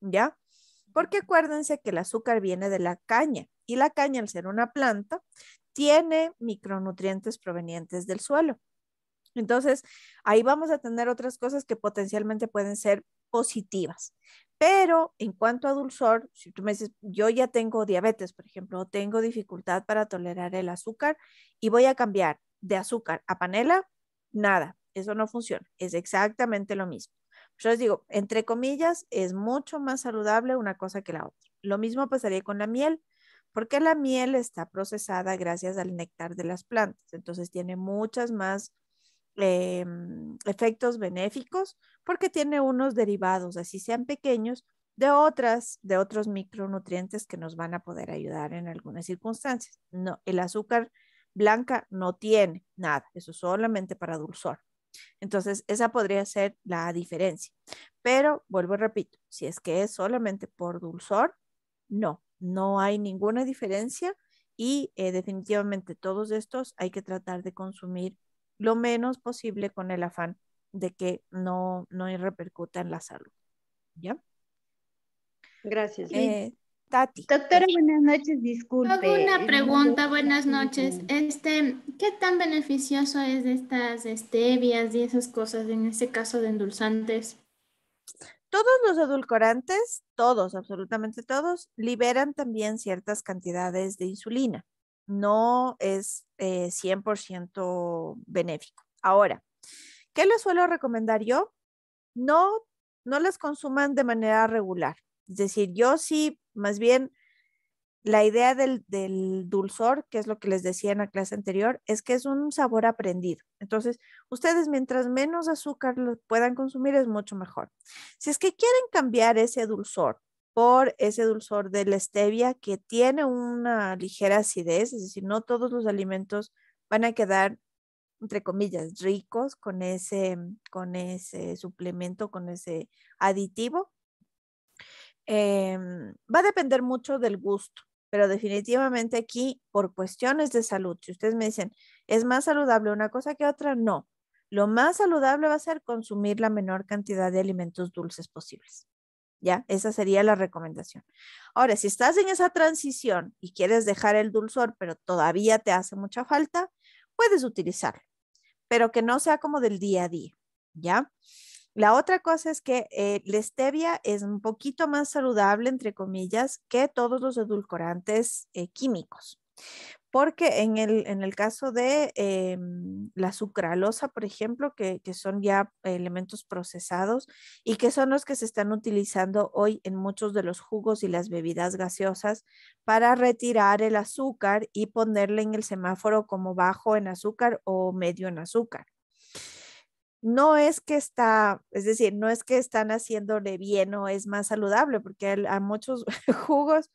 ¿Ya? Porque acuérdense que el azúcar viene de la caña y la caña, al ser una planta, tiene micronutrientes provenientes del suelo. Entonces, ahí vamos a tener otras cosas que potencialmente pueden ser positivas. Pero en cuanto a dulzor, si tú me dices, yo ya tengo diabetes, por ejemplo, o tengo dificultad para tolerar el azúcar y voy a cambiar de azúcar a panela, nada, eso no funciona, es exactamente lo mismo. Yo les digo, entre comillas, es mucho más saludable una cosa que la otra. Lo mismo pasaría con la miel, porque la miel está procesada gracias al néctar de las plantas, entonces tiene muchas más Em, efectos benéficos porque tiene unos derivados, así sean pequeños, de otras, de otros micronutrientes que nos van a poder ayudar en algunas circunstancias. No, el azúcar blanca no tiene nada, eso es solamente para dulzor. Entonces, esa podría ser la diferencia. Pero vuelvo y repito, si es que es solamente por dulzor, no, no hay ninguna diferencia y eh, definitivamente todos estos hay que tratar de consumir lo menos posible con el afán de que no, no repercuta en la salud. ¿Ya? Gracias. Eh, Tati. Doctora, buenas noches, disculpe. Tengo una eh, pregunta, buenas noches. Este, ¿Qué tan beneficioso es de estas stevias y esas cosas, en este caso de endulzantes? Todos los edulcorantes, todos, absolutamente todos, liberan también ciertas cantidades de insulina no es 100% eh, benéfico. Ahora, ¿qué les suelo recomendar yo? No, no las consuman de manera regular. Es decir, yo sí, más bien, la idea del, del, dulzor, que es lo que les decía en la clase anterior, es que es un sabor aprendido. Entonces, ustedes mientras menos azúcar puedan consumir es mucho mejor. Si es que quieren cambiar ese dulzor por ese dulzor de la stevia que tiene una ligera acidez, es decir, no todos los alimentos van a quedar entre comillas ricos con ese suplemento, con ese aditivo. Em, va a depender mucho del gusto, pero definitivamente aquí por cuestiones de salud, si ustedes me dicen, ¿es más saludable una cosa que otra? No. Lo más saludable va a ser consumir la menor cantidad de alimentos dulces posibles. ¿ya? Esa sería la recomendación. Ahora, si estás en esa transición y quieres dejar el dulzor, pero todavía te hace mucha falta, puedes utilizarlo, pero que no sea como del día a día, ¿ya? La otra cosa es que eh, la stevia es un poquito más saludable, entre comillas, que todos los edulcorantes eh, químicos porque en el, caso de em, la sucralosa, por ejemplo, que, que, son ya elementos procesados y que son los que se están utilizando hoy en muchos de los jugos y las bebidas gaseosas para retirar el azúcar y ponerle en el semáforo como bajo en azúcar o medio en azúcar. No es que está, es decir, no es que están haciéndole bien o es más saludable, porque a muchos jugos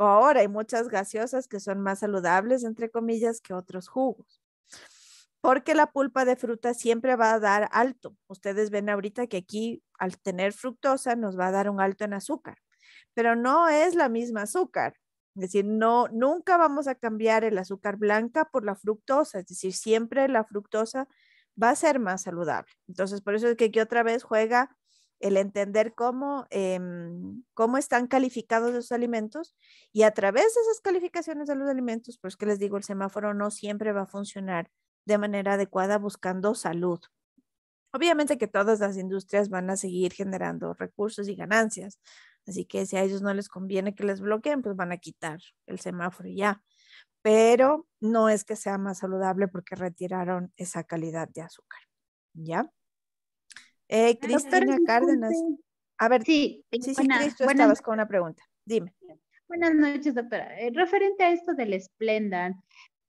Ahora hay muchas gaseosas que son más saludables, entre comillas, que otros jugos. Porque la pulpa de fruta siempre va a dar alto. Ustedes ven ahorita que aquí al tener fructosa nos va a dar un alto en azúcar, pero no es la misma azúcar. Es decir, no, nunca vamos a cambiar el azúcar blanca por la fructosa, es decir, siempre la fructosa va a ser más saludable. Entonces, por eso es que aquí otra vez juega el entender cómo, em, cómo están calificados los alimentos y a través de esas calificaciones de los alimentos, pues que les digo, el semáforo no siempre va a funcionar de manera adecuada buscando salud. Obviamente que todas las industrias van a seguir generando recursos y ganancias, así que si a ellos no les conviene que les bloqueen, pues van a quitar el semáforo ya. Pero no es que sea más saludable porque retiraron esa calidad de azúcar, ¿ya? Eh, Cristina Cárdenas. A ver, sí, tú estabas con una pregunta. Dime. Buenas noches, doctora. Eh, referente a esto del Splendan,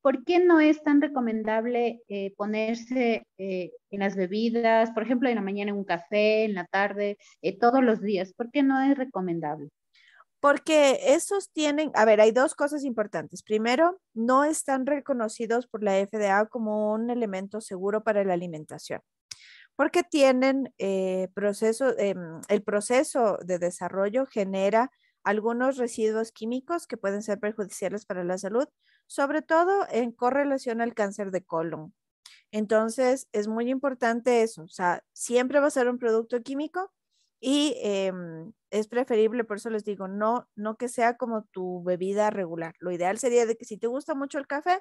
¿por qué no es tan recomendable eh, ponerse eh, en las bebidas, por ejemplo, en la mañana en un café, en la tarde, todos los días? ¿Por qué no es recomendable? Porque esos tienen, a ver, hay dos cosas importantes. Primero, no están reconocidos por la FDA como un elemento seguro para la alimentación porque tienen eh, proceso, em, el proceso de desarrollo genera algunos residuos químicos que pueden ser perjudiciales para la salud, sobre todo en correlación al cáncer de colon. Entonces, es muy importante eso, o sea, siempre va a ser un producto químico y em, es preferible, por eso les digo, no, no que sea como tu bebida regular. Lo ideal sería que si te gusta mucho el café,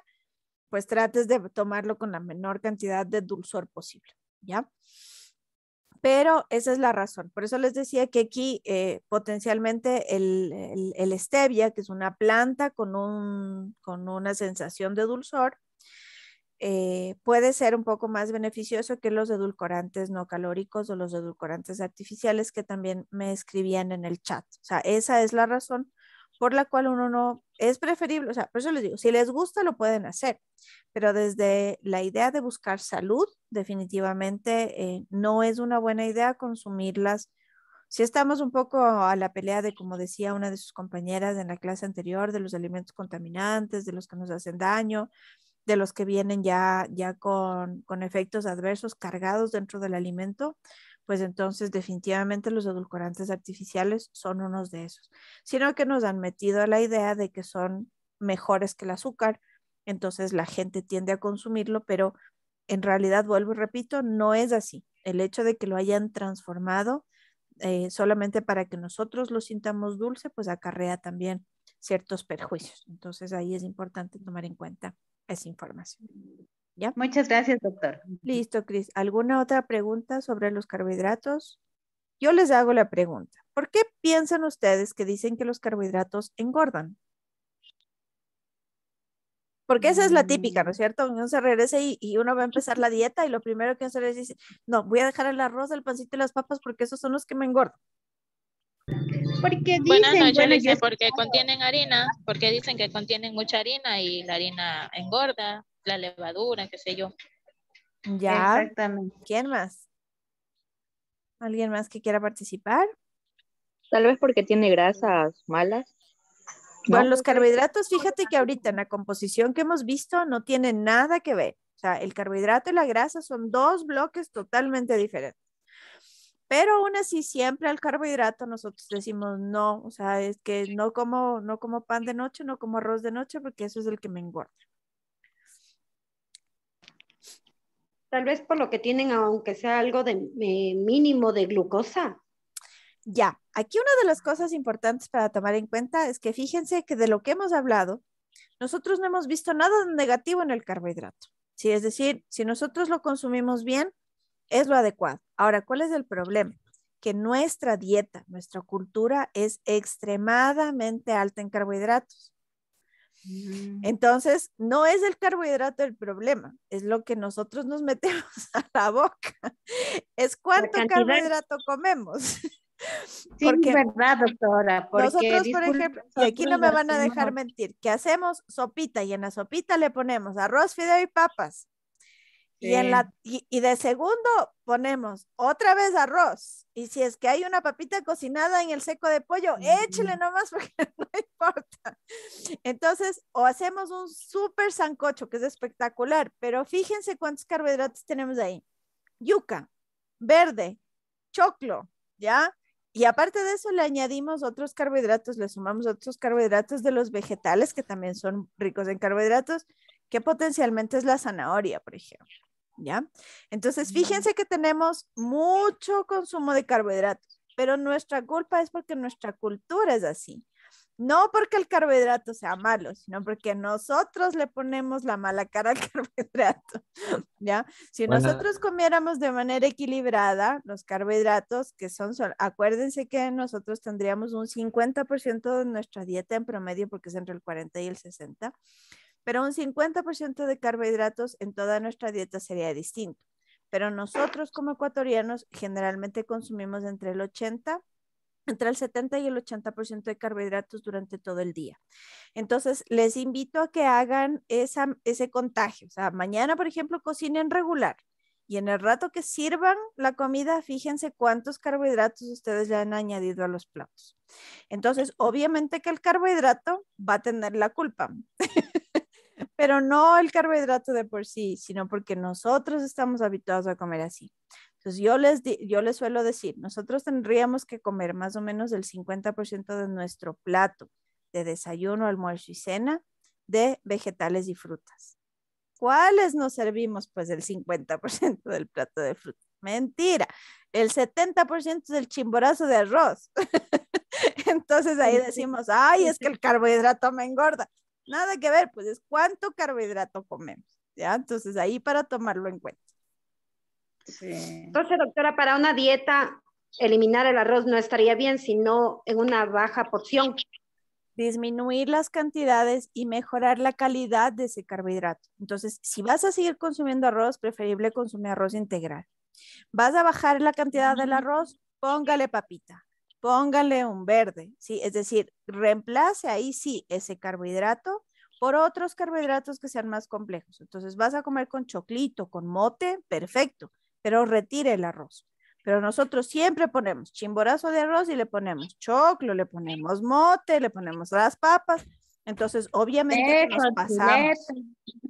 pues trates de tomarlo con la menor cantidad de dulzor posible. ¿ya? Pero esa es la razón. Por eso les decía que aquí eh, potencialmente el, stevia, que es una planta con, una sensación de dulzor, eh, puede ser un poco más beneficioso que los edulcorantes no calóricos o los edulcorantes artificiales que también me escribían en el chat. O sea, esa es la razón por la cual uno no es preferible, o sea, por eso les digo, si les gusta lo pueden hacer, pero desde la idea de buscar salud, definitivamente eh, no es una buena idea consumirlas. Si estamos un poco a la pelea de, como decía una de sus compañeras en la clase anterior, de los alimentos contaminantes, de los que nos hacen daño, de los que vienen ya, ya con, con efectos adversos cargados dentro del alimento, pues entonces definitivamente los edulcorantes artificiales son unos de esos, sino que nos han metido a la idea de que son mejores que el azúcar, entonces la gente tiende a consumirlo, pero en realidad, vuelvo y repito, no es así. El hecho de que lo hayan transformado eh, solamente para que nosotros lo sintamos dulce, pues acarrea también ciertos perjuicios. Entonces ahí es importante tomar en cuenta esa información. Muchas gracias, doctor. Listo, Cris. ¿Alguna otra pregunta sobre los carbohidratos? Yo les hago la pregunta. ¿Por qué piensan ustedes que dicen que los carbohidratos engordan? Porque esa es la típica, ¿no es mm. cierto? Uno se regresa y, uno va a empezar la dieta y lo primero que uno se decir, dice, no, voy a dejar el arroz, el pancito y las papas porque esos son los que me engordan. Porque dicen, porque contienen harina, porque dicen que contienen mucha harina y la harina engorda la levadura, qué sé yo. Ya. Exactamente. ¿Quién más? ¿Alguien más que quiera participar? Tal vez porque tiene grasas malas. Bueno, los carbohidratos, fíjate que ahorita en la composición que hemos visto no tiene nada que ver. O sea, el carbohidrato y la grasa son dos bloques totalmente diferentes. Pero aún así, siempre al carbohidrato nosotros decimos no, o sea, es que no como, no como pan de noche, no como arroz de noche, porque eso es el que me engorda. Tal vez por lo que tienen, aunque sea algo de eh, mínimo de glucosa. Ya, aquí una de las cosas importantes para tomar en cuenta es que fíjense que de lo que hemos hablado, nosotros no hemos visto nada negativo en el carbohidrato. Sí, es decir, si nosotros lo consumimos bien, es lo adecuado. Ahora, ¿cuál es el problema? Que nuestra dieta, nuestra cultura es extremadamente alta en carbohidratos. Mm. Entonces, no es el carbohidrato el problema, es lo que nosotros nos metemos a la boca, es cuánto carbohidrato comemos. Sí, verdad, doctora. nosotros, por ejemplo, y aquí no me van a dejar mentir, que hacemos sopita y en la sopita le ponemos arroz, fideo y papas. Y, en la, y, de segundo ponemos otra vez arroz. Y si es que hay una papita cocinada en el seco de pollo, échele nomás porque no importa. Entonces, o hacemos un súper sancocho, que es espectacular, pero fíjense cuántos carbohidratos tenemos ahí. Yuca, verde, choclo, ¿ya? Y aparte de eso, le añadimos otros carbohidratos, le sumamos otros carbohidratos de los vegetales que también son ricos en carbohidratos, que potencialmente es la zanahoria, por ejemplo. ¿ya? Entonces, fíjense que tenemos mucho consumo de carbohidratos, pero nuestra culpa es porque nuestra cultura es así. No porque el carbohidrato sea malo, sino porque nosotros le ponemos la mala cara al carbohidrato, ¿ya? Si nosotros comiéramos de manera equilibrada los carbohidratos, que son, acuérdense que nosotros tendríamos un 50% de nuestra dieta en promedio, porque es entre el 40 y el 60, pero un 50% de carbohidratos en toda nuestra dieta sería distinto. Pero nosotros como ecuatorianos generalmente consumimos entre el 80 entre el 70 y el 80% de carbohidratos durante todo el día. Entonces, les invito a que hagan ese contagio. O sea, mañana, por ejemplo, cocinen regular y en el rato que sirvan la comida, fíjense cuántos carbohidratos ustedes le han añadido a los platos. Entonces, obviamente que el carbohidrato va a tener la culpa pero no el carbohidrato de por sí, sino porque nosotros estamos habituados a comer así. Entonces yo les, yo les suelo decir, nosotros tendríamos que comer más o menos el 50% de nuestro plato de desayuno, almuerzo y cena de vegetales y frutas. ¿Cuáles nos servimos? Pues del 50% del plato de frutas. Mentira, el 70% es el chimborazo de arroz. Entonces ahí decimos, ay, es que el carbohidrato me engorda. Nada que ver, pues es cuánto carbohidrato comemos, ¿ya? Entonces ahí para tomarlo en cuenta. Entonces, doctora, para una dieta, eliminar el arroz no estaría bien, sino en una baja porción. Disminuir las cantidades y mejorar la calidad de ese carbohidrato. Entonces, si vas a seguir consumiendo arroz, preferible consumir arroz integral. ¿Vas a bajar la cantidad del arroz? Póngale papita póngale un verde, ¿sí? Es decir, reemplace ahí sí ese carbohidrato por otros carbohidratos que sean más complejos. Entonces, vas a comer con choclito, con mote, perfecto, pero retire el arroz. Pero nosotros siempre ponemos chimborazo de arroz y le ponemos choclo, le ponemos mote, le ponemos las papas. Entonces, obviamente nos pasamos.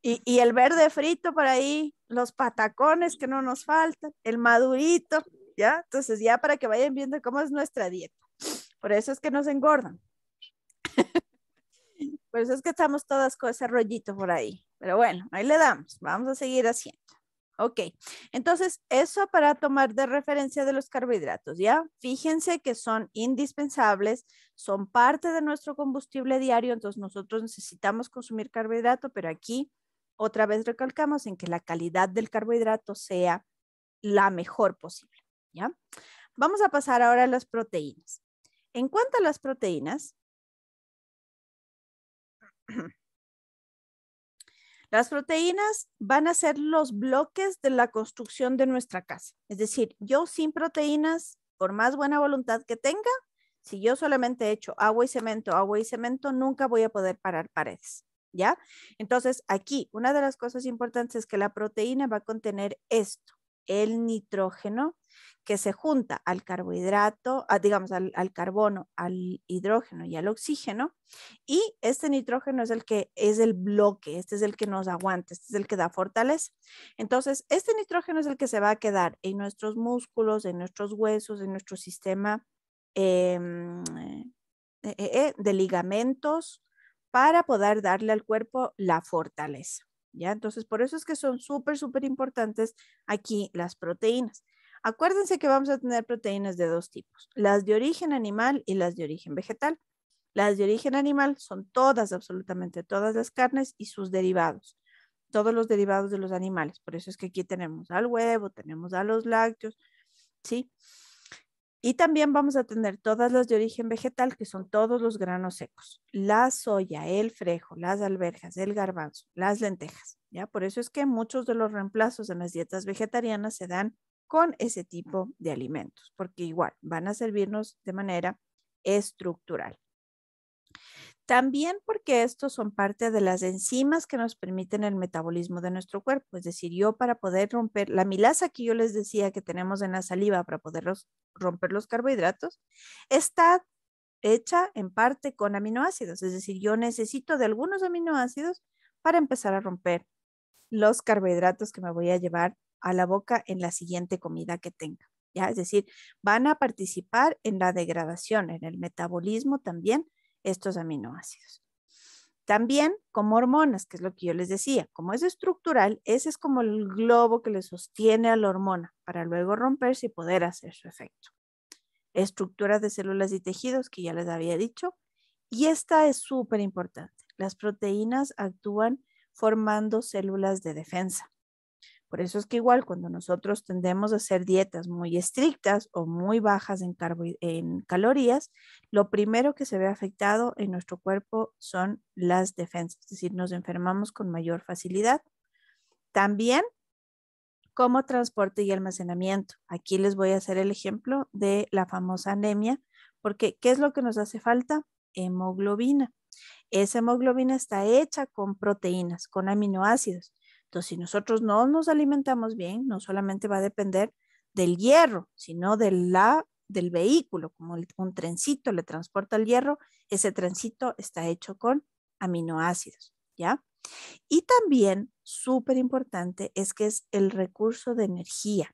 Y, y el verde frito por ahí, los patacones que no nos faltan, el madurito, entonces ya para que vayan viendo cómo es nuestra dieta. Por eso es que nos engordan. por eso es que estamos todas con ese rollito por ahí. Pero bueno, ahí le damos. Vamos a seguir haciendo. Ok, entonces eso para tomar de referencia de los carbohidratos, ¿ya? Fíjense que son indispensables, son parte de nuestro combustible diario, entonces nosotros necesitamos consumir carbohidrato, pero aquí otra vez recalcamos en que la calidad del carbohidrato sea la mejor posible. ¿ya? Vamos a pasar ahora a las proteínas. En cuanto a las proteínas, las proteínas van a ser los bloques de la construcción de nuestra casa. Es decir, yo sin proteínas, por más buena voluntad que tenga, si yo solamente he hecho agua y cemento, agua y cemento, nunca voy a poder parar paredes. ¿Ya? Entonces, aquí una de las cosas importantes es que la proteína va a contener esto, el nitrógeno, que se junta al carbohidrato, ah, digamos al, carbono, al hidrógeno y al oxígeno. Y este nitrógeno es el que es el bloque, este es el que nos aguanta, este es el que da fortaleza. Entonces, este nitrógeno es el que se va a quedar en nuestros músculos, en nuestros huesos, en nuestro sistema em, eh, eh, eh, de ligamentos para poder darle al cuerpo la fortaleza. ¿Ya? Entonces, por eso es que son súper, súper importantes aquí las proteínas. Acuérdense que vamos a tener proteínas de dos tipos, las de origen animal y las de origen vegetal. Las de origen animal son todas, absolutamente todas las carnes y sus derivados, todos los derivados de los animales. Por eso es que aquí tenemos al huevo, tenemos a los lácteos, ¿sí? Y también vamos a tener todas las de origen vegetal, que son todos los granos secos, la soya, el frejo, las alberjas, el garbanzo, las lentejas, ¿ya? Por eso es que muchos de los reemplazos en las dietas vegetarianas se dan con ese tipo de alimentos, porque igual van a servirnos de manera estructural. También porque estos son parte de las enzimas que nos permiten el metabolismo de nuestro cuerpo, es decir, yo para poder romper la milasa que yo les decía que tenemos en la saliva para poder romper los carbohidratos, está hecha en parte con aminoácidos, es decir, yo necesito de algunos aminoácidos para empezar a romper los carbohidratos que me voy a llevar a la boca en la siguiente comida que tenga. ¿ya? Es decir, van a participar en la degradación, en el metabolismo también, estos aminoácidos. También como hormonas, que es lo que yo les decía, como es estructural, ese es como el globo que le sostiene a la hormona para luego romperse y poder hacer su efecto. Estructuras de células y tejidos, que ya les había dicho. Y esta es súper importante. Las proteínas actúan formando células de defensa. Por eso es que igual cuando nosotros tendemos a hacer dietas muy estrictas o muy bajas en, calorías, lo primero que se ve afectado en nuestro cuerpo son las defensas, es decir, nos enfermamos con mayor facilidad. También como transporte y almacenamiento. Aquí les voy a hacer el ejemplo de la famosa anemia, porque ¿qué es lo que nos hace falta? Hemoglobina. Esa hemoglobina está hecha con proteínas, con aminoácidos. Entonces, si nosotros no nos alimentamos bien, no solamente va a depender del hierro, sino de la, del vehículo, como un trencito le transporta el hierro, ese trencito está hecho con aminoácidos, ¿ya? Y también, súper importante, es que es el recurso de energía.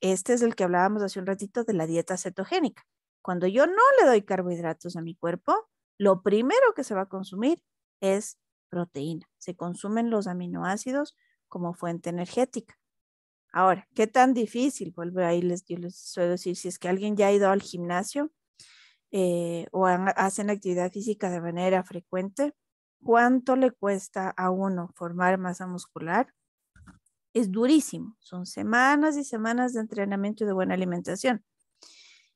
Este es el que hablábamos hace un ratito de la dieta cetogénica. Cuando yo no le doy carbohidratos a mi cuerpo, lo primero que se va a consumir es proteína. Se consumen los aminoácidos como fuente energética. Ahora, ¿qué tan difícil? Vuelvo ahí, les, yo les suelo decir, si es que alguien ya ha ido al gimnasio eh, o hacen actividad física de manera frecuente, ¿cuánto le cuesta a uno formar masa muscular? Es durísimo, son semanas y semanas de entrenamiento y de buena alimentación.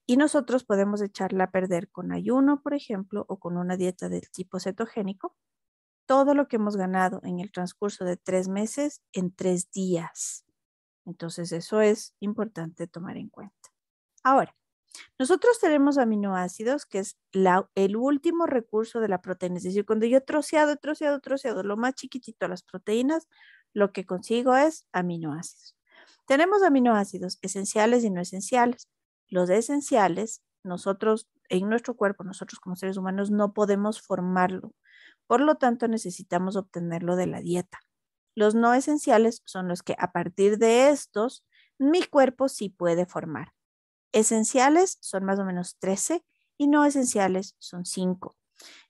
Y nosotros podemos echarla a perder con ayuno, por ejemplo, o con una dieta del tipo cetogénico, todo lo que hemos ganado en el transcurso de tres meses en tres días. Entonces, eso es importante tomar en cuenta. Ahora, nosotros tenemos aminoácidos, que es el último recurso de la proteína. Es decir, cuando yo troceado, troceado, troceado, lo más chiquitito a las proteínas, lo que consigo es aminoácidos. Tenemos aminoácidos esenciales y no esenciales. Los esenciales, nosotros en nuestro cuerpo, nosotros como seres humanos, no podemos formarlo. Por lo tanto, necesitamos obtenerlo de la dieta. Los no esenciales son los que a partir de estos mi cuerpo sí puede formar. Esenciales son más o menos 13 y no esenciales son 5.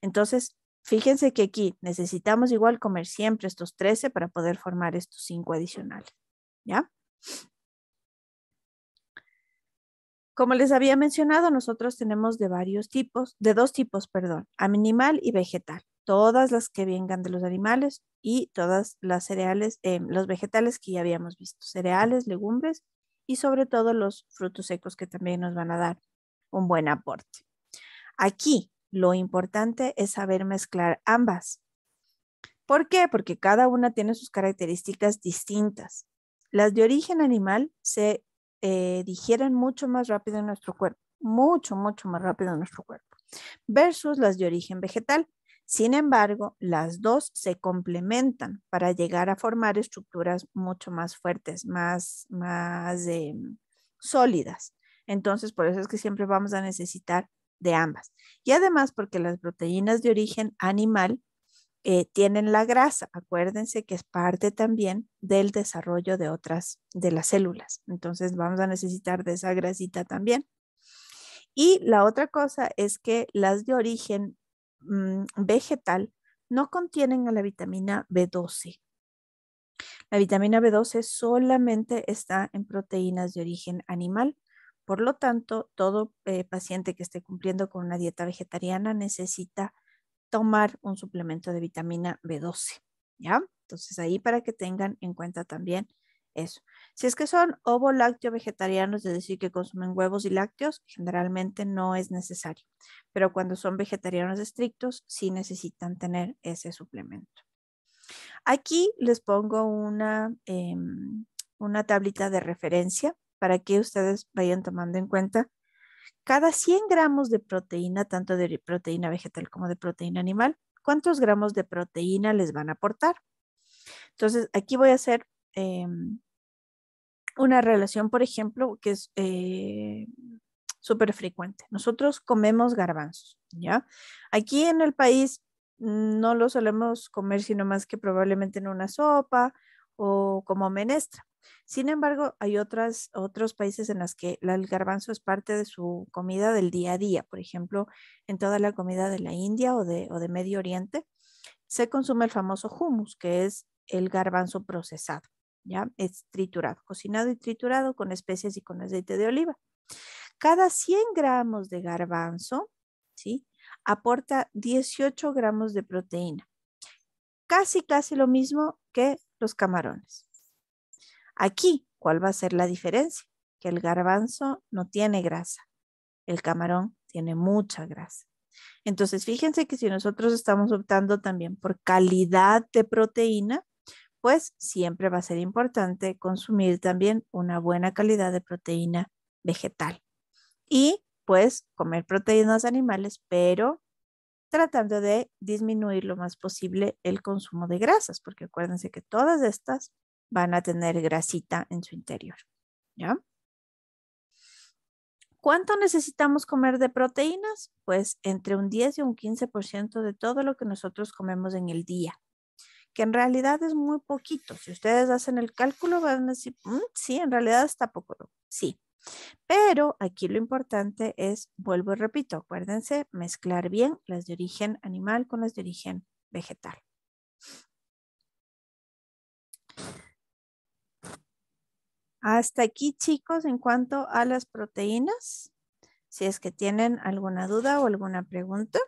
Entonces, fíjense que aquí necesitamos igual comer siempre estos 13 para poder formar estos 5 adicionales. ¿Ya? Como les había mencionado, nosotros tenemos de varios tipos, de dos tipos, perdón, a animal y vegetal todas las que vengan de los animales y todas las cereales, em, los vegetales que ya habíamos visto, cereales, legumbres y sobre todo los frutos secos que también nos van a dar un buen aporte. Aquí lo importante es saber mezclar ambas. ¿Por qué? Porque cada una tiene sus características distintas. Las de origen animal se eh, digieren mucho más rápido en nuestro cuerpo, mucho, mucho más rápido en nuestro cuerpo, versus las de origen vegetal, sin embargo, las dos se complementan para llegar a formar estructuras mucho más fuertes, más, más em, sólidas. Entonces, por eso es que siempre vamos a necesitar de ambas. Y además, porque las proteínas de origen animal eh, tienen la grasa. Acuérdense que es parte también del desarrollo de otras de las células. Entonces vamos a necesitar de esa grasita también. Y la otra cosa es que las de origen Mm, vegetal no contienen a la vitamina B12. La vitamina B12 solamente está en proteínas de origen animal. Por lo tanto, todo eh, paciente que esté cumpliendo con una dieta vegetariana necesita tomar un suplemento de vitamina B12. ¿Ya? Entonces ahí para que tengan en cuenta también eso. Si es que son ovo lácteo vegetarianos, es decir, que consumen huevos y lácteos, generalmente no es necesario. Pero cuando son vegetarianos estrictos, sí necesitan tener ese suplemento. Aquí les pongo una, em, una tablita de referencia para que ustedes vayan tomando en cuenta cada 100 gramos de proteína, tanto de proteína vegetal como de proteína animal, cuántos gramos de proteína les van a aportar. Entonces, aquí voy a hacer Em, una relación, por ejemplo, que es eh, súper frecuente. Nosotros comemos garbanzos, ¿ya? Aquí en el país no lo solemos comer, sino más que probablemente en una sopa o como menestra. Sin embargo, hay otros países en los que el garbanzo es parte de su comida del día a día. Por ejemplo, en toda la comida de la India o de, o de Medio Oriente, se consume el famoso hummus, que es el garbanzo procesado. ¿ya? Es triturado, cocinado y triturado con especias y con aceite de oliva. Cada 100 gramos de garbanzo, ¿sí? Aporta 18 gramos de proteína. Casi, casi lo mismo que los camarones. Aquí, ¿cuál va a ser la diferencia? Que el garbanzo no tiene grasa. El camarón tiene mucha grasa. Entonces, fíjense que si nosotros estamos optando también por calidad de proteína, pues siempre va a ser importante consumir también una buena calidad de proteína vegetal. Y pues comer proteínas animales, pero tratando de disminuir lo más posible el consumo de grasas, porque acuérdense que todas estas van a tener grasita en su interior. ¿Cuánto necesitamos comer de proteínas? Pues entre un 10 y un 15% de todo lo que nosotros comemos en el día que en realidad es muy poquito. Si ustedes hacen el cálculo, van a decir, mm, sí, en realidad está poco, sí. Pero aquí lo importante es, vuelvo y repito, acuérdense, mezclar bien las de origen animal con las de origen vegetal. Hasta aquí, chicos, en cuanto a las proteínas. Si es que tienen alguna duda o alguna pregunta.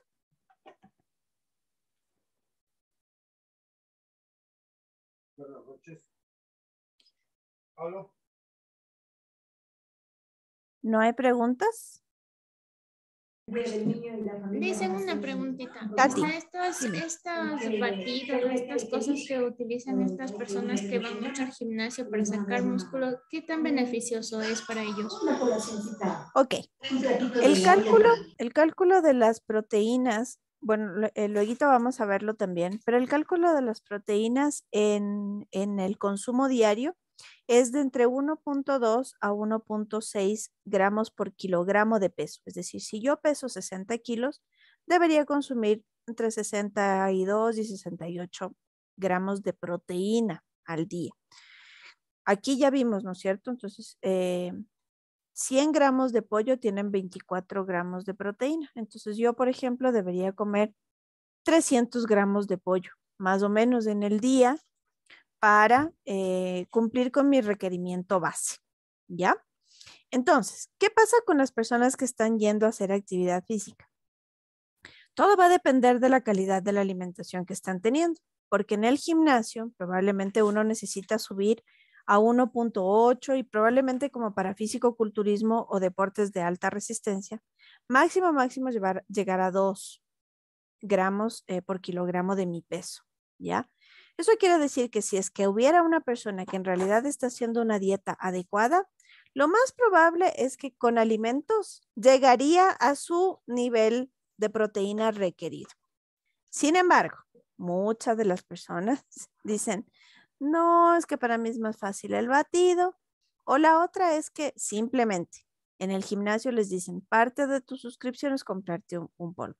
¿No hay preguntas? Dicen una preguntita. estas eh, batidas, estas cosas que utilizan eh, estas personas que van mucho al gimnasio para sacar músculo, ¿qué tan beneficioso es para ellos? Ok. El cálculo, el cálculo de las proteínas, bueno, eh, luego vamos a verlo también, pero el cálculo de las proteínas en el consumo diario es de entre 1.2 a 1.6 gramos por kilogramo de peso. Es decir, si yo peso 60 kilos, debería consumir entre 62 y 68 gramos de proteína al día. Aquí ya vimos, ¿no es cierto? Entonces, 100 eh, gramos de pollo tienen 24 gramos de proteína. Entonces, yo, por ejemplo, debería comer 300 gramos de pollo, más o menos en el día, para eh, cumplir con mi requerimiento base, ¿ya? Entonces, ¿qué pasa con las personas que están yendo a hacer actividad física? Todo va a depender de la calidad de la alimentación que están teniendo, porque en el gimnasio probablemente uno necesita subir a 1.8 y probablemente como para físico-culturismo o deportes de alta resistencia, máximo, máximo llegar a 2 gramos eh, por kilogramo de mi peso, ¿ya? Eso quiere decir que si es que hubiera una persona que en realidad está haciendo una dieta adecuada, lo más probable es que con alimentos llegaría a su nivel de proteína requerido. Sin embargo, muchas de las personas dicen, no, es que para mí es más fácil el batido. O la otra es que simplemente en el gimnasio les dicen, parte de tu suscripción es comprarte un, un polvo.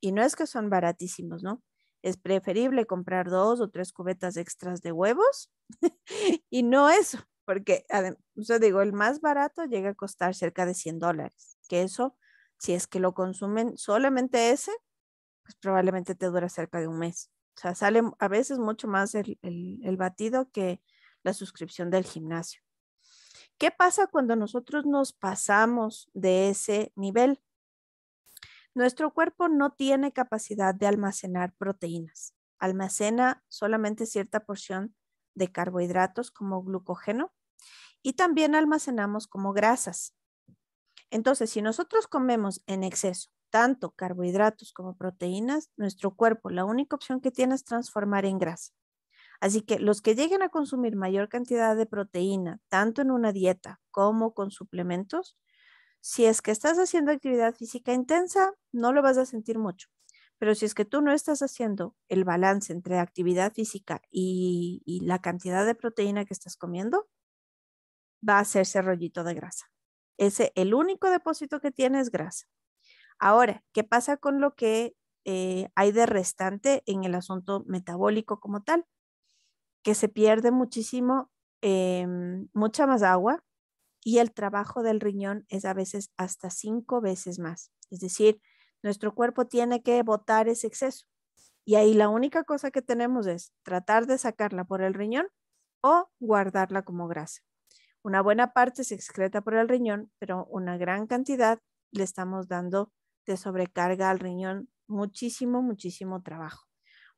Y no es que son baratísimos, ¿no? es preferible comprar dos o tres cubetas extras de huevos y no eso, porque yo digo, el más barato llega a costar cerca de 100 dólares, que eso, si es que lo consumen solamente ese, pues probablemente te dura cerca de un mes. O sea, sale a veces mucho más el batido que la suscripción del gimnasio. ¿Qué pasa cuando nosotros nos pasamos de ese nivel? Nuestro cuerpo no tiene capacidad de almacenar proteínas. Almacena solamente cierta porción de carbohidratos como glucógeno y también almacenamos como grasas. Entonces, si nosotros comemos en exceso tanto carbohidratos como proteínas, nuestro cuerpo la única opción que tiene es transformar en grasa. Así que los que lleguen a consumir mayor cantidad de proteína, tanto en una dieta como con suplementos, si es que estás haciendo actividad física intensa, no lo vas a sentir mucho. Pero si es que tú no estás haciendo el balance entre actividad física y, la cantidad de proteína que estás comiendo, va a hacerse rollito de grasa. Ese, el único depósito que tiene es grasa. Ahora, ¿qué pasa con lo que eh, hay de restante en el asunto metabólico como tal? Que se pierde muchísimo, em, mucha más agua, y el trabajo del riñón es a veces hasta cinco veces más. Es decir, nuestro cuerpo tiene que botar ese exceso. Y ahí la única cosa que tenemos es tratar de sacarla por el riñón o guardarla como grasa. Una buena parte se excreta por el riñón, pero una gran cantidad le estamos dando de sobrecarga al riñón muchísimo, muchísimo trabajo.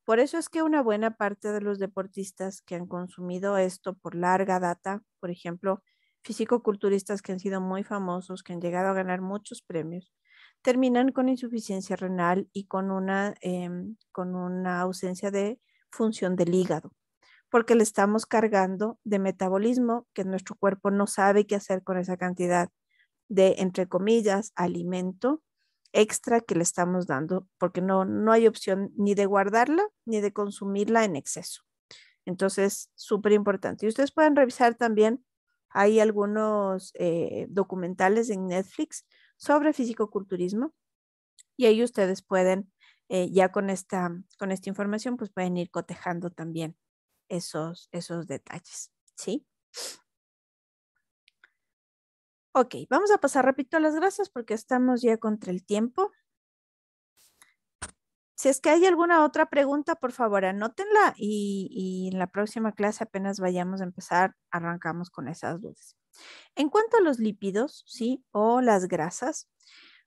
Por eso es que una buena parte de los deportistas que han consumido esto por larga data, por ejemplo, fisicoculturistas que han sido muy famosos, que han llegado a ganar muchos premios, terminan con insuficiencia renal y con una, em, con una ausencia de función del hígado, porque le estamos cargando de metabolismo que nuestro cuerpo no sabe qué hacer con esa cantidad de, entre comillas, alimento extra que le estamos dando, porque no, no hay opción ni de guardarla ni de consumirla en exceso. Entonces, súper importante. Y ustedes pueden revisar también hay algunos eh, documentales en Netflix sobre fisicoculturismo y ahí ustedes pueden, eh, ya con esta, información, pues pueden ir cotejando también esos, esos detalles, ¿sí? Ok, vamos a pasar rápido a las grasas porque estamos ya contra el tiempo. Si es que hay alguna otra pregunta, por favor, anótenla y, en la próxima clase apenas vayamos a empezar, arrancamos con esas dudas. En cuanto a los lípidos, ¿sí? O las grasas,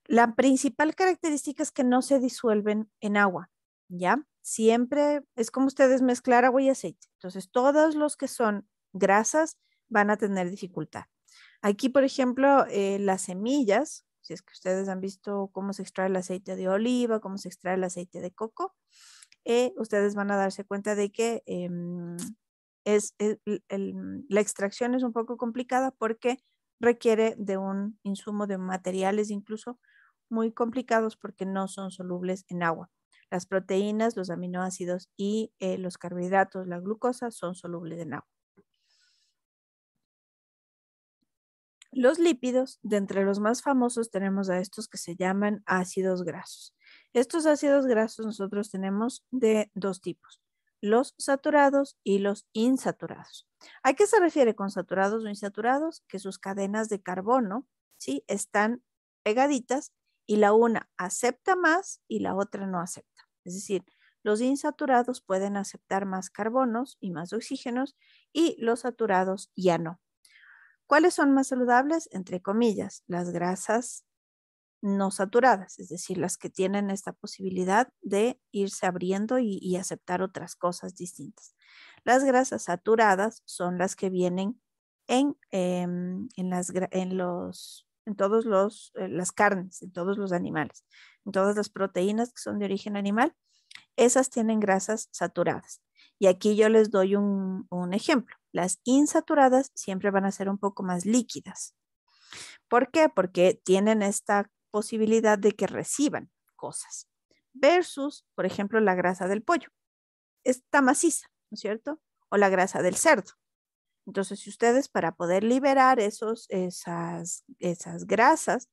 la principal característica es que no se disuelven en agua, ¿ya? Siempre es como ustedes mezclar agua y aceite. Entonces, todos los que son grasas van a tener dificultad. Aquí, por ejemplo, eh, las semillas, si es que ustedes han visto cómo se extrae el aceite de oliva, cómo se extrae el aceite de coco, eh, ustedes van a darse cuenta de que em, la extracción es un poco complicada porque requiere de un insumo de materiales incluso muy complicados porque no son solubles en agua. Las proteínas, los aminoácidos y eh, los carbohidratos, la glucosa son solubles en agua. Los lípidos, de entre los más famosos tenemos a estos que se llaman ácidos grasos. Estos ácidos grasos nosotros tenemos de dos tipos, los saturados y los insaturados. ¿A qué se refiere con saturados o insaturados? Que sus cadenas de carbono ¿sí? están pegaditas y la una acepta más y la otra no acepta. Es decir, los insaturados pueden aceptar más carbonos y más oxígenos y los saturados ya no. ¿Cuáles son más saludables? Entre comillas, las grasas no saturadas, es decir, las que tienen esta posibilidad de irse abriendo y, aceptar otras cosas distintas. Las grasas saturadas son las que vienen en, em, en, las, los, en todos los, eh, las carnes, en todos los animales, en todas las proteínas que son de origen animal, esas tienen grasas saturadas. Y aquí yo les doy un ejemplo. Las insaturadas siempre van a ser un poco más líquidas. ¿Por qué? Porque tienen esta posibilidad de que reciban cosas. Versus, por ejemplo, la grasa del pollo. Está maciza, ¿no es cierto? O la grasa del cerdo. Entonces, si ustedes para poder liberar esos, esas, esas grasas,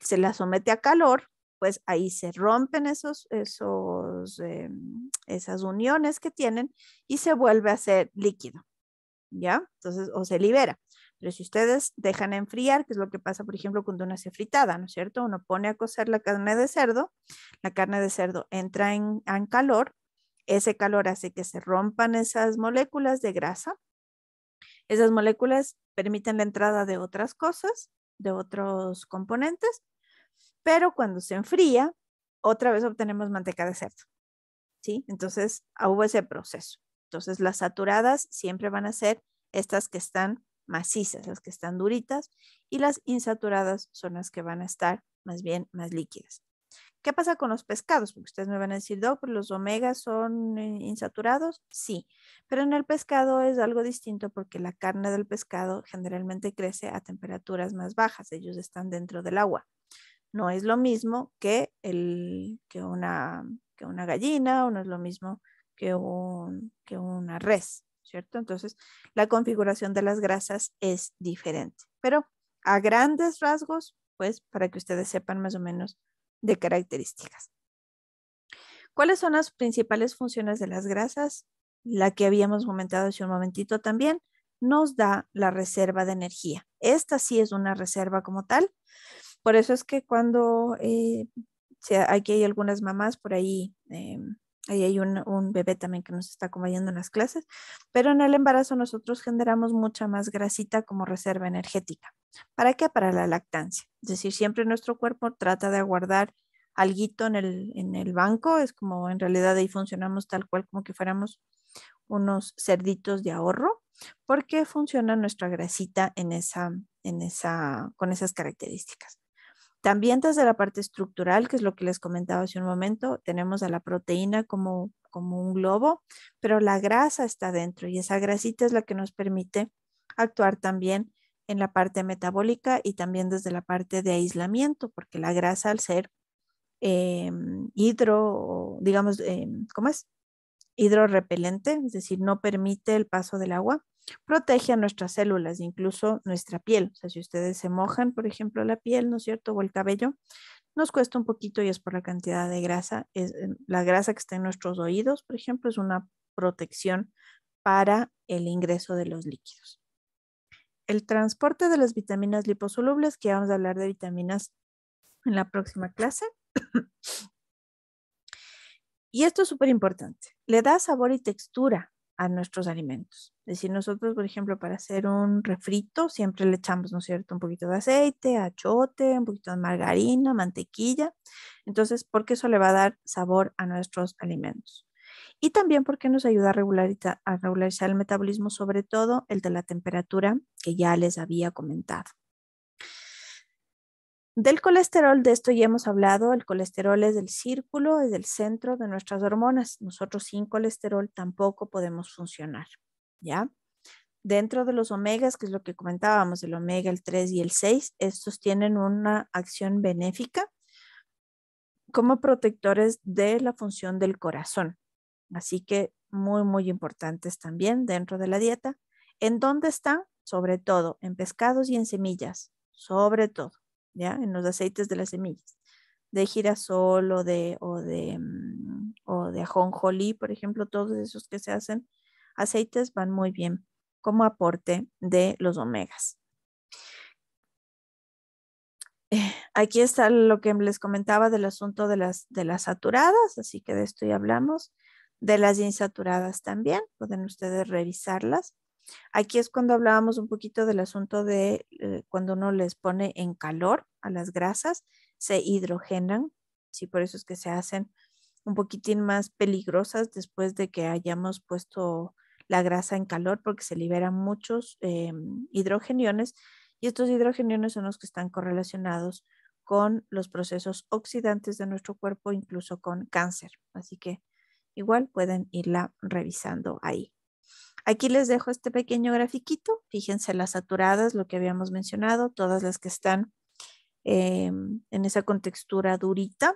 se las somete a calor, pues ahí se rompen esos, esos, em, esas uniones que tienen y se vuelve a ser líquido. ¿ya? Entonces, o se libera. Pero si ustedes dejan enfriar, que es lo que pasa, por ejemplo, cuando uno hace fritada, ¿no es cierto? Uno pone a cocer la carne de cerdo, la carne de cerdo entra en, calor, ese calor hace que se rompan esas moléculas de grasa, esas moléculas permiten la entrada de otras cosas, de otros componentes, pero cuando se enfría, otra vez obtenemos manteca de cerdo, ¿sí? Entonces, ah, hubo ese proceso. Entonces, las saturadas siempre van a ser estas que están macizas, las que están duritas, y las insaturadas son las que van a estar más bien más líquidas. ¿Qué pasa con los pescados? Porque ustedes me van a decir, ¿no? pues los omegas son eh, insaturados. Sí, pero en el pescado es algo distinto porque la carne del pescado generalmente crece a temperaturas más bajas. Ellos están dentro del agua. No es lo mismo que, que, una, que una gallina o no es lo mismo que, una res, ¿cierto? Entonces, la configuración de las grasas es diferente. Pero a grandes rasgos, pues, para que ustedes sepan más o menos de características. ¿Cuáles son las principales funciones de las grasas? La que habíamos comentado hace un momentito también, nos da la reserva de energía. Esta sí es una reserva como tal. Por eso es que cuando eh, aquí hay algunas mamás por ahí em, Ahí hay un, bebé también que nos está acompañando en las clases, pero en el embarazo nosotros generamos mucha más grasita como reserva energética. ¿Para qué? Para la lactancia. Es decir, siempre nuestro cuerpo trata de aguardar algo en el, en el banco, es como en realidad ahí funcionamos tal cual como que fuéramos unos cerditos de ahorro, porque funciona nuestra grasita en esa, en esa, con esas características. También desde la parte estructural, que es lo que les comentaba hace un momento, tenemos a la proteína como, como un globo, pero la grasa está dentro y esa grasita es la que nos permite actuar también en la parte metabólica y también desde la parte de aislamiento, porque la grasa al ser em, hidro, digamos, em, ¿cómo es? Hidrorepelente, es decir, no permite el paso del agua, protege a nuestras células, incluso nuestra piel. O sea, si ustedes se mojan, por ejemplo, la piel, ¿no es cierto? O el cabello, nos cuesta un poquito y es por la cantidad de grasa. Eh, la grasa que está en nuestros oídos, por ejemplo, es una protección para el ingreso de los líquidos. El transporte de las vitaminas liposolubles, que vamos a hablar de vitaminas en la próxima clase. y esto es súper importante. Le da sabor y textura a nuestros alimentos. Es decir, nosotros, por ejemplo, para hacer un refrito, siempre le echamos, ¿no es cierto?, un poquito de aceite, achote, un poquito de margarina, mantequilla. Entonces, porque eso le va a dar sabor a nuestros alimentos. Y también porque nos ayuda a a regularizar el metabolismo, sobre todo el de la temperatura, que ya les había comentado. Del colesterol, de esto ya hemos hablado, el colesterol es del círculo, es del centro de nuestras hormonas. Nosotros sin colesterol tampoco podemos funcionar, ¿ya? Dentro de los omegas, que es lo que comentábamos, el omega, el 3 y el 6, estos tienen una acción benéfica como protectores de la función del corazón. Así que muy, muy importantes también dentro de la dieta. ¿En dónde están? Sobre todo en pescados y en semillas, sobre todo. En los aceites de las semillas, de girasol o de, o de, mm, o de ajonjolí, por ejemplo, todos esos que se hacen, aceites van muy bien como aporte de los omegas. Eh, aquí está lo que les comentaba del asunto de las, de las saturadas, así que de esto ya hablamos. De las insaturadas también, pueden ustedes revisarlas. Aquí es cuando hablábamos un poquito del asunto de eh, cuando uno les pone en calor a las grasas, se hidrogenan, sí, por eso es que se hacen un poquitín más peligrosas después de que hayamos puesto la grasa en calor porque se liberan muchos em, hidrogeniones y estos hidrogeniones son los que están correlacionados con los procesos oxidantes de nuestro cuerpo, incluso con cáncer. Así que igual pueden irla revisando ahí. Aquí les dejo este pequeño grafiquito. Fíjense las saturadas, lo que habíamos mencionado, todas las que están em, en esa contextura durita.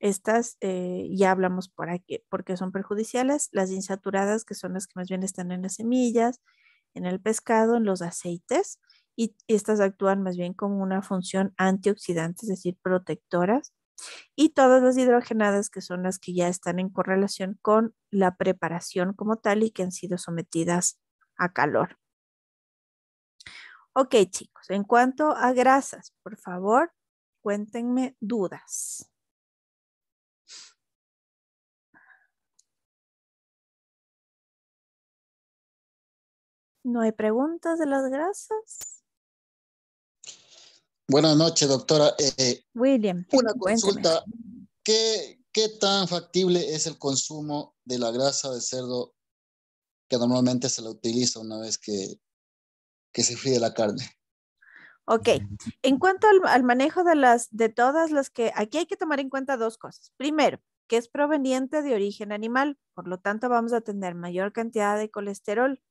Estas eh, ya hablamos por aquí porque son perjudiciales. Las insaturadas, que son las que más bien están en las semillas, en el pescado, en los aceites. Y estas actúan más bien como una función antioxidante, es decir, protectoras y todas las hidrogenadas que son las que ya están en correlación con la preparación como tal y que han sido sometidas a calor. Ok chicos, en cuanto a grasas, por favor, cuéntenme dudas. ¿No hay preguntas de las grasas? Buenas noches, doctora. Eh, William. Una consulta. ¿Qué, tan factible es el consumo de la grasa de cerdo que normalmente se la utiliza una vez que, se fríe la carne? Ok, en cuanto al, manejo de las de todas las que aquí hay que tomar en cuenta dos cosas. Primero, que es proveniente de origen animal, por lo tanto vamos a tener mayor cantidad de colesterol.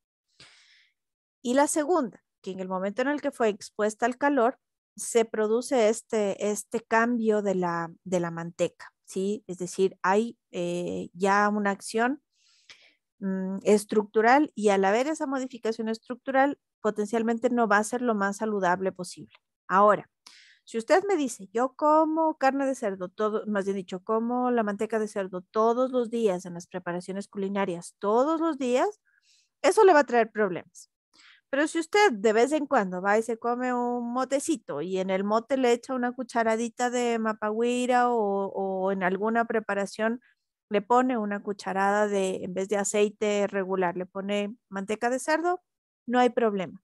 Y la segunda, que en el momento en el que fue expuesta al calor, se produce este, este cambio de la, manteca, ¿sí? Es decir, hay eh, ya una acción mm, estructural y al haber esa modificación estructural, potencialmente no va a ser lo más saludable posible. Ahora, si usted me dice, yo como carne de cerdo, todo, más bien dicho, como la manteca de cerdo todos los días en las preparaciones culinarias, todos los días, eso le va a traer problemas. Pero si usted de vez en cuando va y se come un motecito y en el mote le echa una cucharadita de mapagüira o, o en alguna preparación le pone una cucharada de, en vez de aceite regular, le pone manteca de cerdo, no hay problema.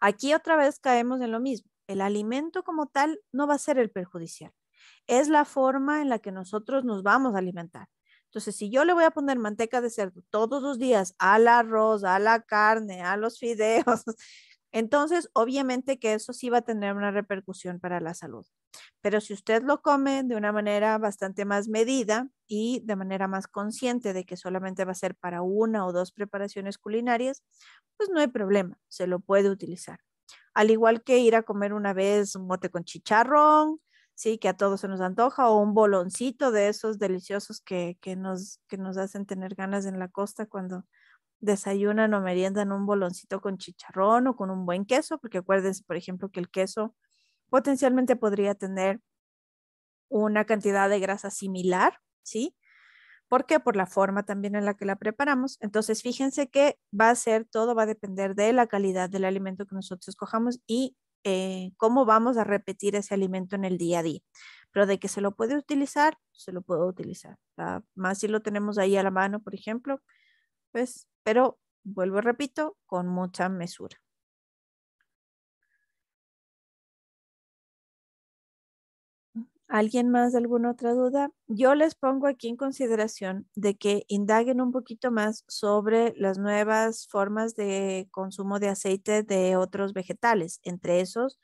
Aquí otra vez caemos en lo mismo. El alimento como tal no va a ser el perjudicial. Es la forma en la que nosotros nos vamos a alimentar. Entonces, si yo le voy a poner manteca de cerdo todos los días al arroz, a la carne, a los fideos, entonces obviamente que eso sí va a tener una repercusión para la salud. Pero si usted lo come de una manera bastante más medida y de manera más consciente de que solamente va a ser para una o dos preparaciones culinarias, pues no hay problema, se lo puede utilizar. Al igual que ir a comer una vez un mote con chicharrón, sí, que a todos se nos antoja, o un boloncito de esos deliciosos que, nos, que nos hacen tener ganas en la costa cuando desayunan o meriendan un boloncito con chicharrón o con un buen queso, porque acuérdense, por ejemplo, que el queso potencialmente podría tener una cantidad de grasa similar, ¿sí? ¿Por qué? Por la forma también en la que la preparamos. Entonces, fíjense que va a ser, todo va a depender de la calidad del alimento que nosotros escojamos y eh, cómo vamos a repetir ese alimento en el día a día. Pero de que se lo puede utilizar, se lo puedo utilizar. Más si lo tenemos ahí a la mano, por ejemplo, pues, pero vuelvo, repito, con mucha mesura. ¿Alguien más alguna otra duda? Yo les pongo aquí en consideración de que indaguen un poquito más sobre las nuevas formas de consumo de aceite de otros vegetales, entre esos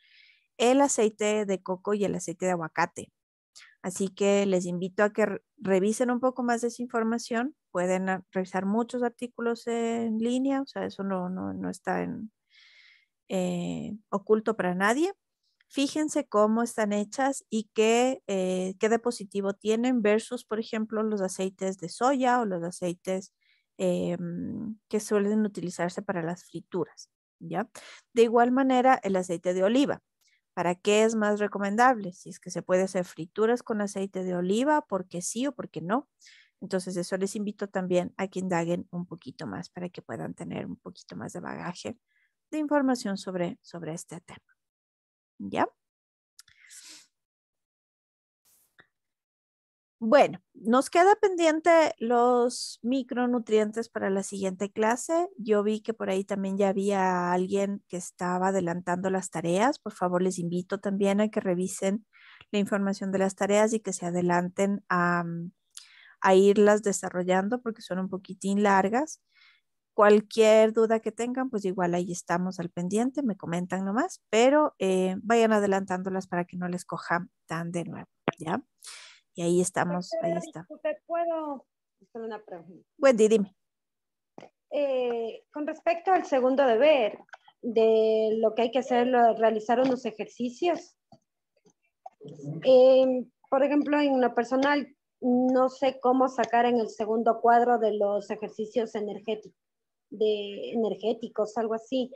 el aceite de coco y el aceite de aguacate. Así que les invito a que revisen un poco más de esa información. Pueden revisar muchos artículos en línea, o sea, eso no, no, está en, eh, oculto para nadie fíjense cómo están hechas y qué, eh, tienen versus, por ejemplo, los aceites de soya o los aceites em, que suelen utilizarse para las frituras. ¿ya? De igual manera, el aceite de oliva. ¿Para qué es más recomendable? Si es que se puede hacer frituras con aceite de oliva, porque sí o porque no. Entonces, eso les invito también a que indaguen un poquito más para que puedan tener un poquito más de bagaje de información sobre, sobre este tema. ¿ya? Bueno, nos queda pendiente los micronutrientes para la siguiente clase. Yo vi que por ahí también ya había alguien que estaba adelantando las tareas. Por favor, les invito también a que revisen la información de las tareas y que se adelanten a, a irlas desarrollando porque son un poquitín largas. Cualquier duda que tengan, pues igual ahí estamos al pendiente, me comentan nomás, pero eh, vayan adelantándolas para que no les cojan tan de nuevo, ¿ya? Y ahí pues, estamos, ahí está. puedo hacer una pregunta? Wendy, dime. Eh, con respecto al segundo deber, de lo que hay que hacer, lo, realizar unos ejercicios. Em, por ejemplo, en lo personal, no sé cómo sacar en el segundo cuadro de los ejercicios energéticos de energéticos, algo así.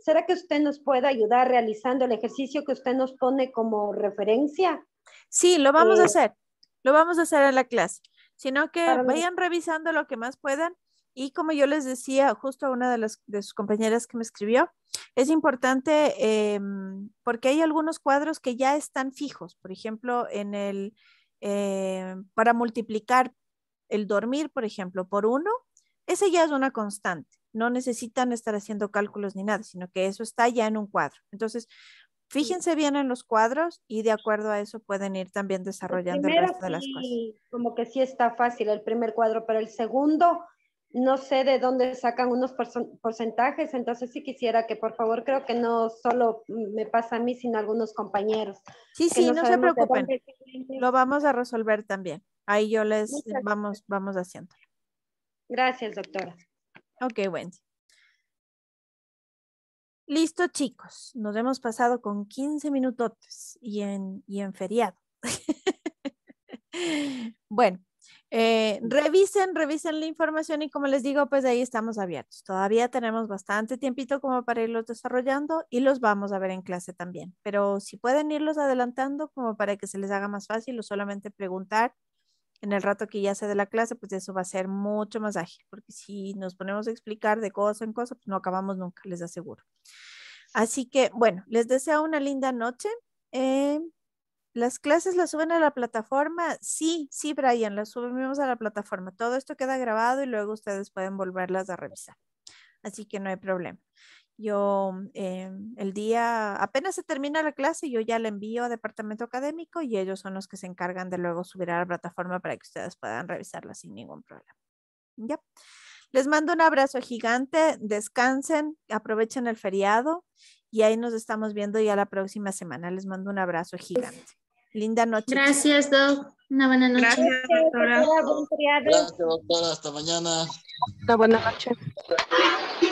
¿Será que usted nos puede ayudar realizando el ejercicio que usted nos pone como referencia? Sí, lo vamos a eh, hacer. Lo vamos a hacer en la clase. Sino que vayan revisando lo que más puedan. Y como yo les decía justo a una de, las, sus compañeras que me escribió, es importante eh, porque hay algunos cuadros que ya están fijos. Por ejemplo, en el, eh, para multiplicar el dormir, por ejemplo, por uno, ese ya es una constante no necesitan estar haciendo cálculos ni nada, sino que eso está ya en un cuadro. Entonces, fíjense bien en los cuadros y de acuerdo a eso pueden ir también desarrollando el, resto de las sí, Como que sí está fácil el primer cuadro, pero el segundo no sé de dónde sacan unos porcentajes, entonces sí quisiera que por favor, creo que no solo me pasa a mí, sino a algunos compañeros. Sí, sí, no, se preocupen. Lo vamos a resolver también. Ahí yo les vamos vamos Gracias, doctora. Ok, Wendy. Listo, chicos. Nos hemos pasado con 15 minutotes y en, en feriado. bueno, eh, revisen, revisen la información y como les digo, pues ahí estamos abiertos. Todavía tenemos bastante tiempito como para irlos desarrollando y los vamos a ver en clase también. Pero si pueden irlos adelantando como para que se les haga más fácil o solamente preguntar en el rato que ya sea de la clase, pues eso va a ser mucho más ágil, porque si nos ponemos a explicar de cosa en cosa, pues no acabamos nunca, les aseguro. Así que, bueno, les deseo una linda noche. Eh, ¿Las clases las suben a la plataforma? Sí, sí, Brian, las subimos a la plataforma. Todo esto queda grabado y luego ustedes pueden volverlas a revisar. Así que no hay problema. Yo em, el día, apenas se termina la clase, yo ya la envío a departamento académico y ellos son los que se encargan de luego subir a la plataforma para que ustedes puedan revisarla sin ningún problema. Ya. Les mando un abrazo gigante, descansen, aprovechen el feriado y ahí nos estamos viendo ya la próxima semana. Les mando un abrazo gigante. Linda noche. Gracias, Doc. Una buena noche. Hasta mañana. Una buena noche.